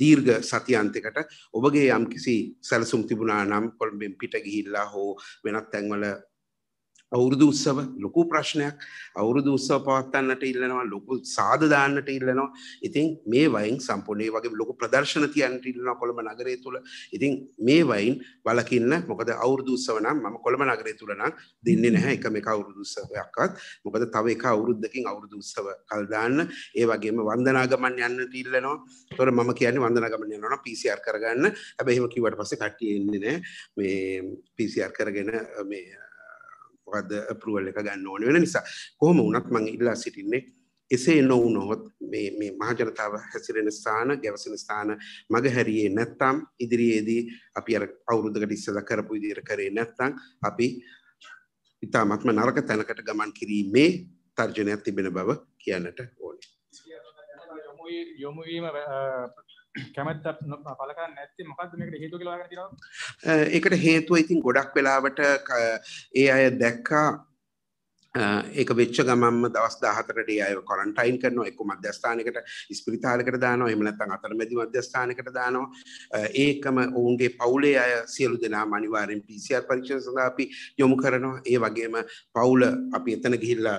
දීර්ඝ සතියන්තයකට ඔබගේ යම් කිසි සැලසුම් තිබුණා නම් කොළඹෙන් පිට ගිහිල්ලා හෝ වෙනත් තැන්වල අවුරුදු උත්සව ලොකු ප්‍රශ්නයක් අවුරුදු උත්සව පවත්වන්නට ඉල්ලනවා ලොකු සාද දාන්නට ඉල්ලනවා ඉතින් මේ වයින් සම්පූර්ණ ඒ වගේ ලොකු ප්‍රදර්ශන තියන්නට ඉල්ලනවා කොළඹ නගරය තුල ඉතින් මේ වයින් වලකින්න මොකද අවුරුදු උත්සව නම් මම කොළඹ නගරය තුල නම් දෙන්නේ නැහැ එකම එක අවුරුදු උත්සවයක්වත් මොකද තව එක අවුරුද්දකින් අවුරුදු උත්සව කල් දාන්න ඒ වගේම වන්දනා ගමන් යන්නට ඉල්ලනවා ඒතොර මම කියන්නේ වන්දනා ගමන් යනවා නම් PCR කරගන්න හැබැයි එහෙම කිව්වට පස්සේ කට්ටිය එන්නේ නැහැ මේ PCR කරගෙන මේ මොකද අපරුවල් එක ගන්න ඕන වෙන නිසා කොහොම වුණත් මම ඉල්ලා සිටින්නේ එසේ නොවුනොත් මේ මේ මහජනතාව හැසිරෙන ස්ථාන ගැවසෙන ස්ථාන මගහැරියේ නැත්නම් ඉදිරියේදී අපි අර අවුරුද්දකට ඉස්සෙල්ලා කරපු විදිහට කරේ නැත්නම් අපි ඉතාමත්ම නරක තැනකට ගමන් කිරීමේ තර්ජනයක් තිබෙන බව කියන්නට ඕනේ. යොමු වීම කැමැත්ත පළ කරන්නේ නැත්තේ මොකද්ද මේකට හේතුව කියලා හොයාගෙන තියෙනවා ඒකට හේතුව ඉතින් ගොඩක් වෙලාවට ඒ අය දැක්කා ඒක වෙච්ච ගමන්ම දවස් 14ට ඒ අයව කොරන්ටයින් කරනවා එක්ක මධ්‍යස්ථානයකට ස්පිරිතාලයකට දානවා එහෙම නැත්නම් අතරමැදි මධ්‍යස්ථානයකට දානවා ඒකම ඔවුන්ගේ පවුලේ අය සියලු දෙනාම අනිවාර්යෙන් PCR පරීක්ෂණ සඳහා අපි යොමු කරනවා ඒ වගේම පවුල අපි එතන ගිහිල්ලා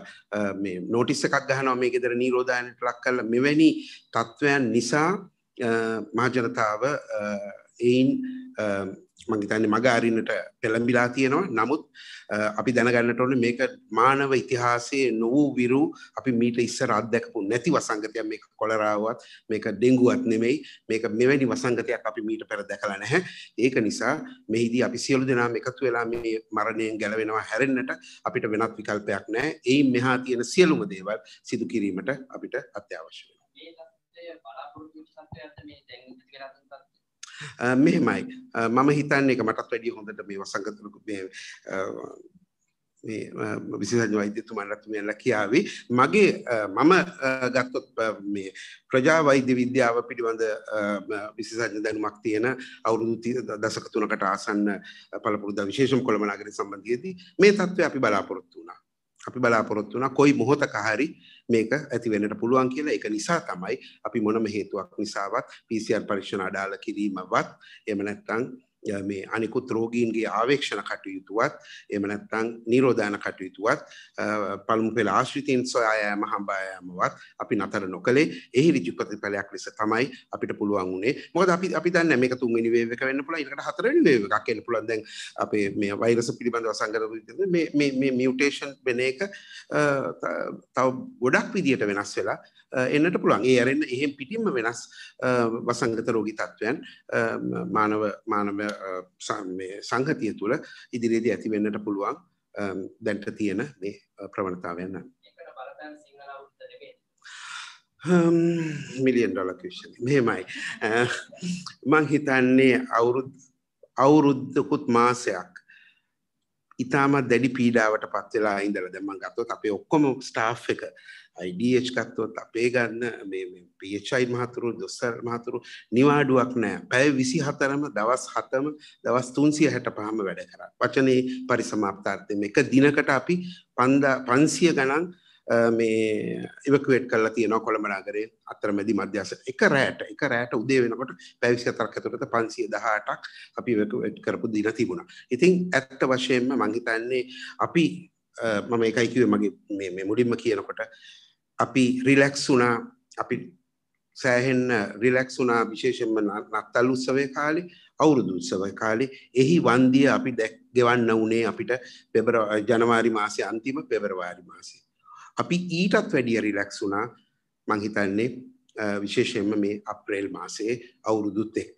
මේ නෝටිස් එකක් ගහනවා මේ ගෙදර නිරෝධායනයට ලක් කරලා මෙවැනි තත්වයන් නිසා මහජනතාව එයින් මංගේතන්න මඟ අරින්නට පෙළඹිලා තියෙනවා නමුත් අපි දැනගන්නට ඕන මේක මානව ඉතිහාසයේ නොවූ විරු අපි මීට ඉස්සර අත්දැකපු නැති වසංගතයක් මේක කොලරාවත් මේක ඩෙංගුවත් නෙමෙයි මේක මෙවැනි වසංගතයක් අපි මීට පෙර දැකලා නැහැ ඒක නිසා මෙහිදී අපි සියලු දෙනාම එකතු වෙලා මේ මරණයෙන් ගැලවෙනවා හැරෙන්නට අපිට වෙනත් විකල්පයක් නැහැ එයින් මෙහා තියෙන සියලුම දේවල් සිදු කිරීමට අපිට අත්‍යවශ්‍යයි බලාපොරොත්තු සත්‍යයක්ද මේ දැන් ඉඳි කරන තත්ත්වය මෙහෙමයි මම හිතන්නේ එක මටත් වැඩිය හොඳට මේ වසංගතලක මේ මේ විශේෂඥ වෛද්‍යතුමන්ලත් මෙයලා කියාවි මගේ මම ගත්තොත් මේ ප්‍රජා වෛද්‍ය විද්‍යාව පිළිබඳ විශේෂඥ දැනුමක් තියෙන අවුරුදු දශක තුනකට ආසන්න පළපුරුදා විශේෂම කොළඹ නගරය සම්බන්ධයේදී මේ தත්ත්වය අපි බලාපොරොත්තු වුණා අපි බලාපොරොත්තු වුණා කොයි මොහොතක හරි මේක ඇති වෙන්නට පුළුවන් කියලා ඒක නිසා තමයි අපි මොනම හේතුවක් නිසාවත් PCR පරීක්ෂණ අඩාල කිරීමවත් එහෙම නැත්නම් මේ අනිකුත් රෝගීන්ගේ ආවේක්ෂණ කටයුතුවත් එහෙම නැත්නම් නිරෝධායන කටයුතුවත් පළමු පෙළ ආශ්‍රිතීන් සොයා යාම හඹා යාමවත් අපි නතර නොකළේ එහි ඍජු ප්‍රතිඵලයක් ලෙස තමයි අපිට පුළුවන් වුණේ මොකද අපි අපි දන්නේ මේක තුන්වෙනි වේව් එක වෙන්න පුළුවන් ඊළඟට හතරවෙනි වේව් එකක් එන්න පුළුවන් දැන් අපේ මේ වෛරස පිළිබඳව සංගත මේ මේ මේ මියුටේෂන් වෙන එක තව ගොඩක් විදියට වෙනස් වෙලා එන්නට පුළුවන් ඒ ඇරෙන්න එහෙම් පිටින්ම වෙනස් වසංගත රෝගී තත්ත්වයන් මානව මානව සංහතිය තුළ ඉදිරියේදී ඇති වෙන්නට පුළුවන් දැන්ට තියෙන මේ ප්‍රවණතාවයන්න මිලියන් ඩොල කෂ මෙහෙමයි මං හිතන්නේ අවුරුද්දකුත් මාසයක් ඉතාමත් දැඩි පීඩාවට පත් වෙලා ඉඳලා දැන් මම ගත්තොත් අපේ ඔක්කොම ස්ටාෆ් එක IDH ගත්තොත් අපේ ගන්න මේ මේ PHI මහතුරු දොස්තර මහතුරු නිවාඩුවක් නැහැ. පැය 24ම දවස් 7ම දවස් 365ම වැඩ කරා. වචනේ පරිසමාප්තාර්ථයෙන් එක දිනකට අපි 500 ගණන් මේ ඉවකුවේට් කරලා තියෙනවා කොළඹ නගරේ අතරමැදි මධ්‍යස්ථ එක රැට එක රැට උදේ වෙනකොට පැය 24ක් ඇතුළත 518ක් අපි ඉවකුවේට් කරපු දින තිබුණා. ඉතින් ඇත්ත වශයෙන්ම මම හිතන්නේ අපි මම ඒකයි කිව්වේ මගේ මේ මේ මුලින්ම කියනකොට අපි රිලැක්ස් වුණා අපි සෑහෙන්න රිලැක්ස් වුණා විශේෂයෙන්ම නත්තල් උත්සවයේ කාලේ අවුරුදු උත්සවයේ කාලේ එහි වන්දිය අපි දැක් ගෙවන්න උනේ අපිට පෙබරවාරි ජනවාරි මාසේ අන්තිම පෙබරවාරි මාසේ අපි ඊටත් වැඩිය රිලැක්ස් වුණා මං හිතන්නේ විශේෂයෙන්ම මේ අප්‍රේල් මාසයේ අවුරුදුත් එක්ක.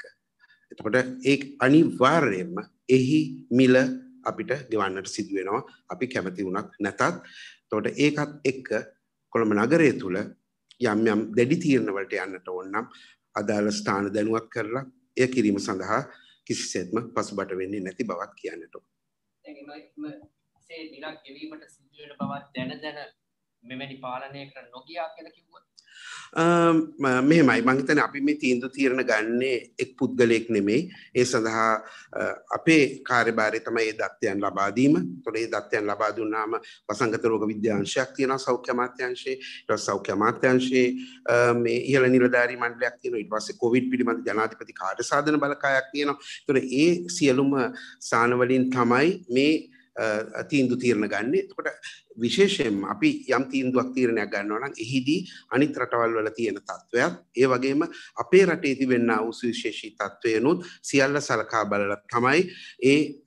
එතකොට ඒ අනිවාර්යයෙන්ම එහි මිල අපිට ගෙවන්නට සිදු වෙනවා අපි කැමති වුණත් නැතත්. එතකොට ඒකත් එක්ක කොළඹ නගරය තුල යම් යම් දැඩි තීරණ වලට යන්නට ඕන නම් අදාළ ස්ථාන දැනුවත් කරලා එය කිරීම සඳහා කිසිසේත්ම පසුබට වෙන්නේ නැති බවක් කියන්නට ඕන. ඒ නිලක් ගෙවීමට සිදුවෙන බවක් දැන දැන මෙවැනි පාලනයකට නොගියා කියලා කිව්වොත් මෙහෙමයි මංහිතන අපි මේ තීන්දු තීරණ ගන්නේ එක් පුද්ගලයෙක් නෙමෙයි ඒ සඳහා අපේ කාර්යභාරය තමයි ඒ දත්යන් ලබා දීම. එතකොට ඒ දත්යන් ලබා දුන්නාම වසංගත රෝග විද්‍යාංශයක් තියෙනවා සෞඛ්‍ය අමාත්‍යාංශයේ. ඊට පස්සේ සෞඛ්‍ය අමාත්‍යාංශයේ මේ ඉහළ නිලධාරී මණ්ඩලයක් තියෙනවා. ඊට පස්සේ කොවිඩ් පිළිබඳ ජනාධිපති කාර්ය සාධන බලකායක් තියෙනවා. එතකොට ඒ සියලුම සාන වලින් තමයි මේ තීන්දු තීරණ ගන්න එතකොට විශේෂයෙන් අපි යම් තීන්දුවක් තීරණයක් ගන්නවා නම් එහිදී අනිත් රටවල් වල තියෙන තත්ත්වයක් ඒ වගේම අපේ රටේ තිබෙනා වූ සුවිශේෂී තත්ත්වයනොත් සියල්ල සලකා බලලා තමයි ඒ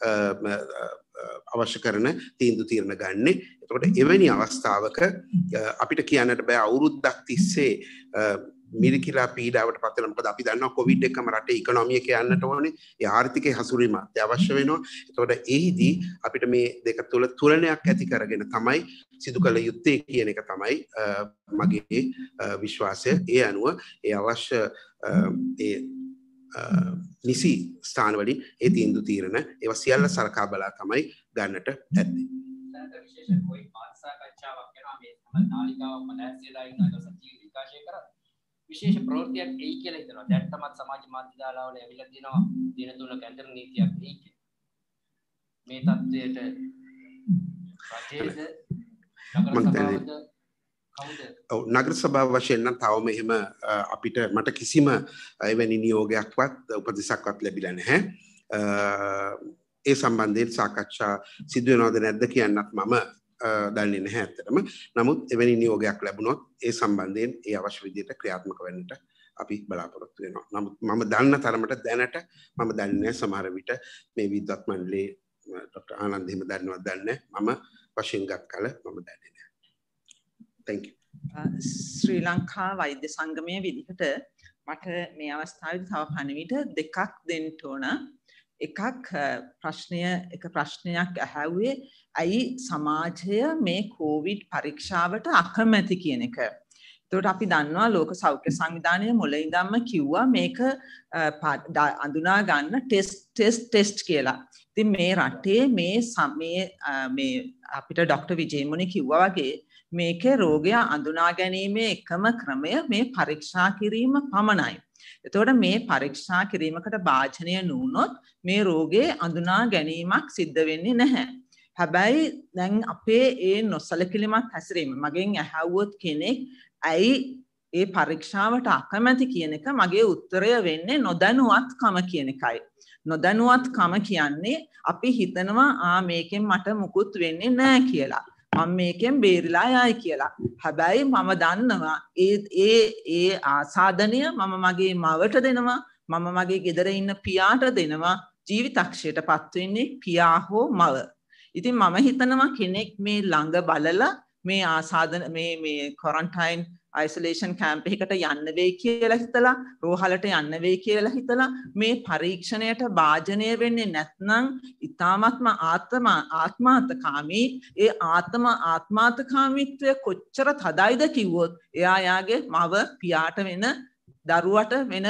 අවශ්‍ය කරන තීන්දු තීරණ ගන්නේ එතකොට එවැනි අවස්ථාවක අපිට කියන්නට බෑ අවුරුද්දක් තිස්සේ මිරිකිලා පීඩාවට පත් වෙනවා. මොකද අපි දන්නවා කොවිඩ් එකම රටේ ඉකොනොමිය කියන්නට ඕනේ. ඒ ආර්ථිකයේ හැසිරීම අවශ්‍ය වෙනවා. එතකොට එහිදී අපිට මේ දෙක තුල තුලනයක් ඇති කරගෙන තමයි සිදු කළ යුත්තේ කියන එක තමයි මගේ විශ්වාසය. ඒ අනුව ඒ අවශ්‍ය ඒ නිසි ස්ථානවලින් ඒ තීන්දුව తీරන ඒවා සියල්ල සරකා බලා තමයි ගන්නට ඇත්තේ. විශේෂ કોઈ පාර්ශ්ව සාකච්ඡාවක් කරනවා මේ නාලිකාවක්ම නැස්සෙලා ඉන්න දවසක් විකාශය කරා විශේෂ ප්‍රවෘත්තියක් එයි කියලා හිතනවා. දැන් තමත් සමාජ මාධ්‍ය දාලා වල ඇවිල්ලා තියෙනවා දින තුනක ඇතර නීතියක් එයි කියලා. මේ தത്വයට රජයේද නගර සභාවද ඔව් නගර සභාව වශයෙන් නම් තවම එහෙම අපිට මට කිසිම එවැනි නියෝගයක්වත් උපදෙසක්වත් ලැබිලා නැහැ. ඒ සම්බන්ධයෙන් සාකච්ඡා සිදු වෙනවද නැද්ද කියන්නත් මම දන්නේ නැහැ ඇත්තටම. නමුත් එවැනි නියෝගයක් ලැබුණොත් ඒ සම්බන්ධයෙන් ඒ අවශ්‍ය විදිහට ක්‍රියාත්මක වෙන්නට අපි බලාපොරොත්තු වෙනවා. නමුත් මම දන්න තරමට දැනට මම දන්නේ නැහැ සමහර විට මේ විද්වත් මණ්ඩලයේ ડોક્ટર ආනන්ද හිම දන්නවද දන්නේ මම වශයෙන් ගත් කල මම දන්නේ නැහැ. Thank you. ශ්‍රී ලංකා වෛද්‍ය සංගමයේ විදිහට මට මේ අවස්ථාවේදී තව පණිවිඩ දෙකක් දෙන්න ඕන. එකක් ප්‍රශ්නය එක ප්‍රශ්නයක් ඇහැව්වේ ඇයි සමාජය මේ කෝවිඩ් පරීක්ෂාවට අකමැති කියන එක. එතකොට අපි දන්නවා ලෝක සෞඛ්‍ය සංවිධානය මුල ඉඳන්ම කිව්වා මේක අඳුනා ගන්න ටෙස්ට් ටෙස්ට් ටෙස්ට් කියලා. ඉතින් මේ රටේ මේ සමේ මේ අපිට ඩොක්ටර් විජේමුණි කිව්වා වගේ මේකේ රෝගය අඳුනා ගැනීමේ එකම ක්‍රමය මේ පරීක්ෂා කිරීම පමණයි. එතකොට මේ පරීක්ෂා කිරීමකට භාජනය නොවුනොත් මේ රෝගේ අඳුනා ගැනීමක් සිද්ධ වෙන්නේ නැහැ. හැබැයි දැන් අපේ ඒ නොසලකිලිමත් හැසිරීම මගෙන් ඇහැව්වොත් කෙනෙක් ඇයි ඒ පරීක්ෂාවට අකමැති කියන එක මගේ උත්තරය වෙන්නේ නොදැනුවත්කම කියන එකයි. නොදැනුවත්කම කියන්නේ අපි හිතනවා ආ මේකෙන් මට මුකුත් වෙන්නේ නෑ කියලා. මම මේකෙන් බේරිලා යයි කියලා. හැබැයි මම දන්නවා ඒ ඒ ඒ ආසාධනය මම මගේ මවට දෙනවා මම මගේ ගෙදර ඉන්න පියාට දෙනවා ජීවිතක්ෂයට පත්වවෙන්නේ පියා හෝ මව. ඉතින් මම හිතනවා කෙනෙක් මේ ළඟ බලල මේ ආසාධන මේ කොරන්ටයින් අයිසලේෂන් කෑම්පිකට යන්න වේ කියලා හිතලා රෝහලට යන්න වේ කියලා හිතලා මේ පරීක්ෂණයට භාජනය වෙන්නේ නැත්නම් ඉතාමත්ම ආත්ම ආත්මාර්ථකාමී ඒ ආත්ම ආත්මාර්ථකාමීත්වය කොච්චර තදයිද කිව්වොත් එයා යාගේ මව පියාට වෙන දරුවට වෙන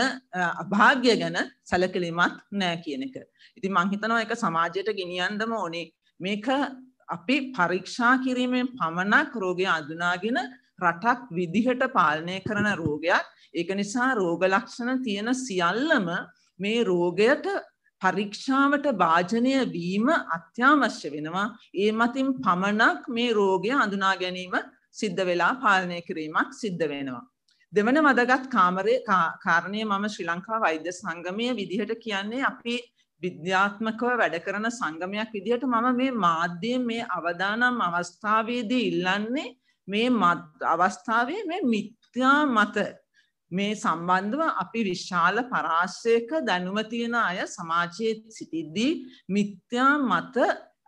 අභාග්‍ය ගැන සැලකිලිමත් නෑ කියන එක. ඉතින් මං හිතනවා ඒක සමාජයට ගෙනියන්නම ඕනේ. මේක අපි පරීක්ෂා කිරීමෙන් පමණක් රෝගය අඳුනාගෙන රටක් විදිහට පාලනය කරන රෝගයක් ඒක නිසා රෝගලක්ෂණ තියෙන සියල්ලම මේ රෝගයට පරීක්ෂාවට භාජනය වීම අත්‍යවශ්‍ය වෙනවා ඒ මතින් පමණක් මේ රෝගය අඳුනා ගැනීම සිද්ධ වෙලා පාලනය කිරීමක් සිද්ධ වෙනවා. දෙවන වදගත් කාමරය කාරණය මම ශ්‍රී ලංකා වෛද්‍ය සංගමය විදිහට කියන්නේ අපි විද්‍යාත්මකව වැඩ කරන සංගමයක් විදිහට මම මේ මාධ්‍යයෙන් මේ අවදානම් අවස්ථාවේදී ඉල්ලන්නේ මේ අවස්ථාවේ මේ මිත්‍යා මත මේ සම්බන්ධව අපි විශාල පරාශ්‍රයක දැනුම තියෙන අය සමාජයේ සිටිද්දී මිත්‍යා මත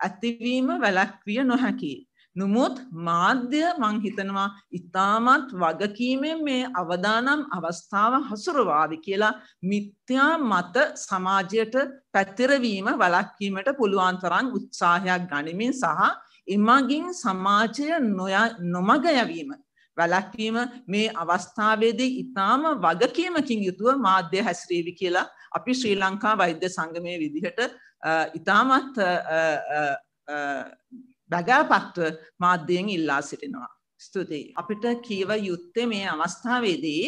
ඇතිවීම වැලැක්විය නොහැකි. නමුත් මාධ්‍ය මං හිතනවා ඉතාමත් වගකීමෙන් මේ අවදානම් අවස්ථාව හසුරවාවි කියලා මිත්‍යා මත සමාජයට පැතිරවීම වලක්වීමට පුළුවන් තරම් උත්සාහයක් ගනිමින් සහ එමගින් සමාජය නොමග යවීම වැලැක්වීම මේ අවස්ථාවේදී ඉතාම වගකීමකින් යුතුව මාධ්‍ය හැසිරීවි කියලා අපි ශ්‍රී ලංකා වෛද්‍ය සංගමය විදිහට ඉතාමත් බැගෑපත්ව මාධ්‍යයෙන් ඉල්ලා සිටිනවා. ස්තුතියි. අපිට කියව යුත්තේ මේ අවස්ථාවේදී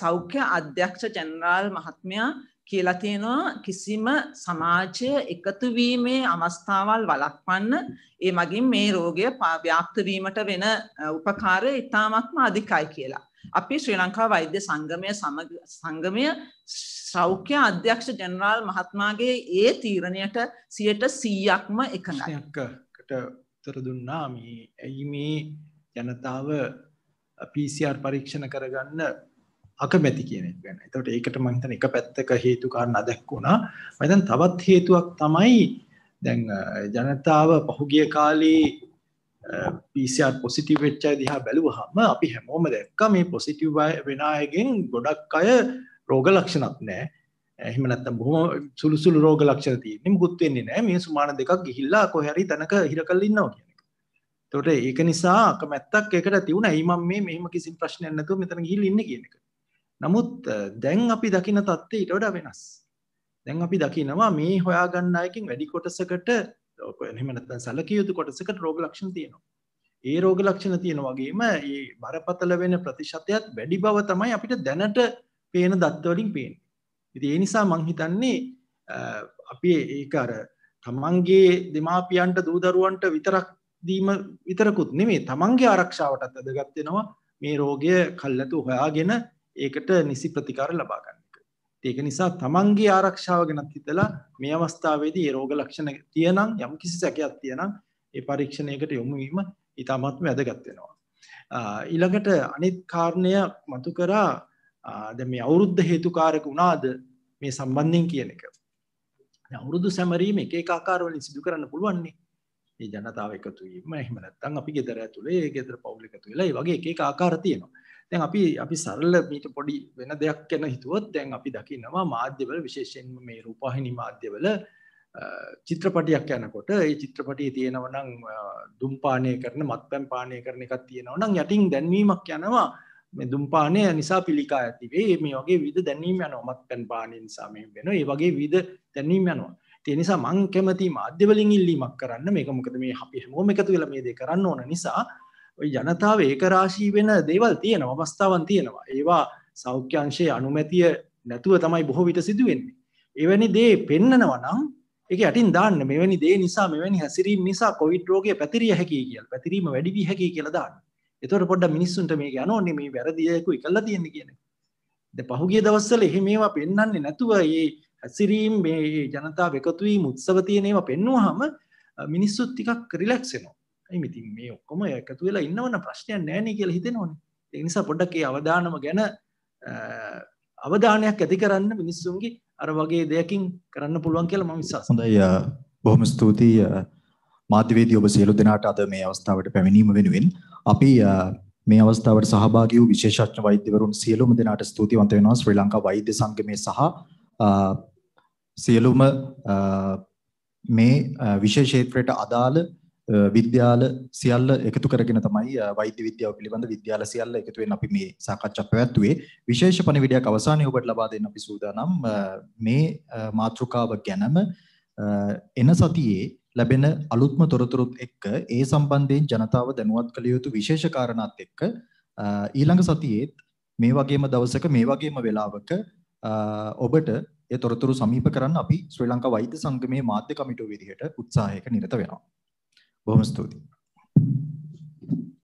සෞඛ්‍ය අධ්‍යක්ෂ ජනරාල් මහත්මයා කියලා තියෙනවා කිසිම සමාජය එකතු වීමේ අවස්ථාවල් වළක්වන්න ඒ මගින් මේ රෝගය ව්‍යාප්ත වීමට වෙන උපකාරය ඉතාමත්ම අධිකයි කියලා. අපි ශ්‍රී ලංකා වෛද්‍ය සංගමය සංගමය සෞඛ්‍ය අධ්‍යක්ෂ ජනරාල් මහත්මාගේ ඒ තීරණයට සියට සීයක්ම එකඟයක්කට උත්තර දුන්නා මේ ඇයි මේ ජනතාව පිසිR පරීක්ෂණ කරගන්න අකමැති කියන එක ගැන. එතකොට ඒකට මම හිතන්නේ එක පැත්තක හේතු කාරණා දැක්කුණා. මම හිතන්නේ තවත් හේතුවක් තමයි දැන් ජනතාව පහුගිය කාලේ PCR පොසිටිව් වෙච්ච අය දිහා බැලුවහම අපි හැමෝම දැක්කා මේ පොසිටිව් වෙන අයගෙන් ගොඩක් අය රෝග ලක්ෂණත් නැහැ. එහෙම නැත්නම් බොහොම සුළු සුළු රෝග ලක්ෂණ තියෙන්නේ. මුකුත් වෙන්නේ නැහැ. මේ සුමාන දෙකක් ගිහිල්ලා කොහේ හරි තැනක හිර කරලා ඉන්නවා කියන එක. එතකොට ඒක නිසා අකමැත්තක් ඒකට ඇති වුණා. ඊ මම මේ මෙහෙම කිසිම ප්‍රශ්නයක් නැතුව මෙතන ගිහිල්ලා ඉන්නේ කියන එක. නමුත් දැන් අපි දකින තත්ත්වය ඊට වඩා වෙනස්. දැන් අපි දකිනවා මේ හොයාගන්න අයකින් වැඩි කොටසකට එහෙම නැත්නම් සැලකිය යුතු කොටසකට රෝග ලක්ෂණ තියෙනවා. ඒ රෝග ලක්ෂණ තියෙන වගේම මේ බරපතල වෙන ප්‍රතිශතයත් වැඩි බව තමයි අපිට දැනට පේන දත්ත වලින් පේන්නේ. ඉතින් ඒ නිසා මම හිතන්නේ අපි ඒක අර තමන්ගේ දෙමාපියන්ට දූ දරුවන්ට විතරක් දීම විතරකුත් නෙමෙයි තමන්ගේ ආරක්ෂාවටත් වැදගත් වෙනවා මේ රෝගය කල්ැතු හොයාගෙන ඒකට නිසි ප්‍රතිකාර ලබා ගන්න එක. ඒක නිසා තමන්ගේ ආරක්ෂාව ගැනත් හිතලා මේ අවස්ථාවේදී ඒ රෝග ලක්ෂණ තියෙනම් යම්කිසි සැකයක් තියෙනම් ඒ පරීක්ෂණයකට යොමු වීම ඉතාමත් වැදගත් වෙනවා. ඊළඟට අනිත් කාරණය මතු කරා දැන් මේ අවුරුද්ද හේතුකාරක වුණාද මේ සම්බන්ධයෙන් කියන එක. අවුරුදු සැමරීම එක එක ආකාරවලින් සිදු කරන්න පුළුවන්නේ. ඒ ජනතාව එකතු වීම එහෙම නැත්නම් අපි ගෙදර ඇතුලේ ඒ ගෙදර පවුල එකතු වෙලා ඒ වගේ එක එක ආකාර තියෙනවා. දැන් අපි අපි සරල මීට පොඩි වෙන දෙයක් ගැන හිතුවොත් දැන් අපි දකිනවා මාධ්‍යවල විශේෂයෙන්ම මේ රූපවාහිනී මාධ්‍යවල චිත්‍රපටියක් යනකොට ඒ චිත්‍රපටියේ තියෙනවා නම් දුම්පානය කරන මත්පැන් පානය කරන එකක් තියෙනවා නම් යටින් දැන්වීමක් යනවා මේ දුම්පානය නිසා පිළිකා ඇති වෙයි මේ වගේ විවිධ දැන්වීම් යනවා මත්පැන් පානය නිසා මේ වෙනවා ඒ වගේ විවිධ දැන්වීම් යනවා තියනිසා මං කැමති මාධ්‍යවලින් ඉල්ලීමක් කරන්න මේක මොකද මේ අපි හැමෝම එකතු වෙලා මේ දේ කරන්න ඕන නිසා ඔය ජනතාව ඒකරාශී වෙන දේවල් තියෙනවා අවස්ථාවන් තියෙනවා ඒවා සෞඛ්‍යංශයේ අනුමැතිය නැතුව තමයි බොහෝ විට සිදුවෙන්නේ එවැනි දේ පෙන්නනවා නම් ඒක යටින් දාන්න මෙවැනි දේ නිසා මෙවැනි හැසිරීම නිසා කොවිඩ් රෝගය පැතිරිය හැකියි කියලා පැතිරීම වැඩි වී හැකියි කියලා දාන්න එතකොට පොඩ්ඩක් මිනිස්සුන්ට මේක යනෝන්නේ මේ වැරදි එකකුයි කළා තියෙන්නේ කියන එක දැන් පහුගිය දවස්වල එහෙම මේවා පෙන්වන්නේ නැතුව මේ හැසිරීම් මේ ජනතාව එකතුවී මුත්සවතියනේම පෙන්නුවහම මිනිස්සුත් ටිකක් රිලක්ෂෙනවා ඇයි මිතින් මේ ඔක්කොම එකතු වෙලා ඉන්නවන ප්‍රශ්නයක් නෑන කියල හිතෙනවන එනිසා පොඩ්ඩක්ේ අවධානම ගැන අවධානයක් ඇති කරන්න මිනිස්සුන්ගේ අර වගේ දෙයකින් කරන්න පුළුවන් කියලා මම විශ්වාස හොඳයි බොහොම ස්තුතියි මාධ්‍යවේදී ඔබ සියලු දෙනාට අද මේ අවස්ථාවට පැමිණීම වෙනුවෙන් අපි මේ අවස්ථාවට සහභාගී වූ විශේෂඥ වෛද්‍යවරුන් සියලුම දෙනාට ස්තුතිවන්ත වෙනවා ශ්‍රී ලංකා වෛද්‍ය සංගමේ සහ සියලුම මේ විශේෂේත්‍රයට අදාළ විද්‍යාල සියල්ල එකතු කරගෙන තමයි වෛද්‍ය විද්‍යාව පිළිබඳ විද්‍යාල සියල්ල එකතු වෙන අපි මේ සාකච්ඡා පැවැත්වුවේ විශේෂ පණිවිඩයක් අවසානයේ ඔබට ලබා දෙන්න අපි සූදානම් මේ මාතෘකාව ගැනම එන සතියේ ලැබෙන අලුත්ම තොරතුරුත් එක්ක ඒ සම්බන්ධයෙන් ජනතාව දැනුවත් කළ යුතු විශේෂ කාරණාත් එක්ක ඊළඟ සතියේත් මේ වගේම දවසක මේ වගේම වෙලාවක ඔබට ඒ තොරතුරු සමීප කරන්න අපි ශ්‍රී ලංකා වෛද්‍ය සංගමේ මාධ්‍ය කමිටුව විදිහට උත්සාහයක නිරත වෙනවා. බොහොම ස්තුතියි.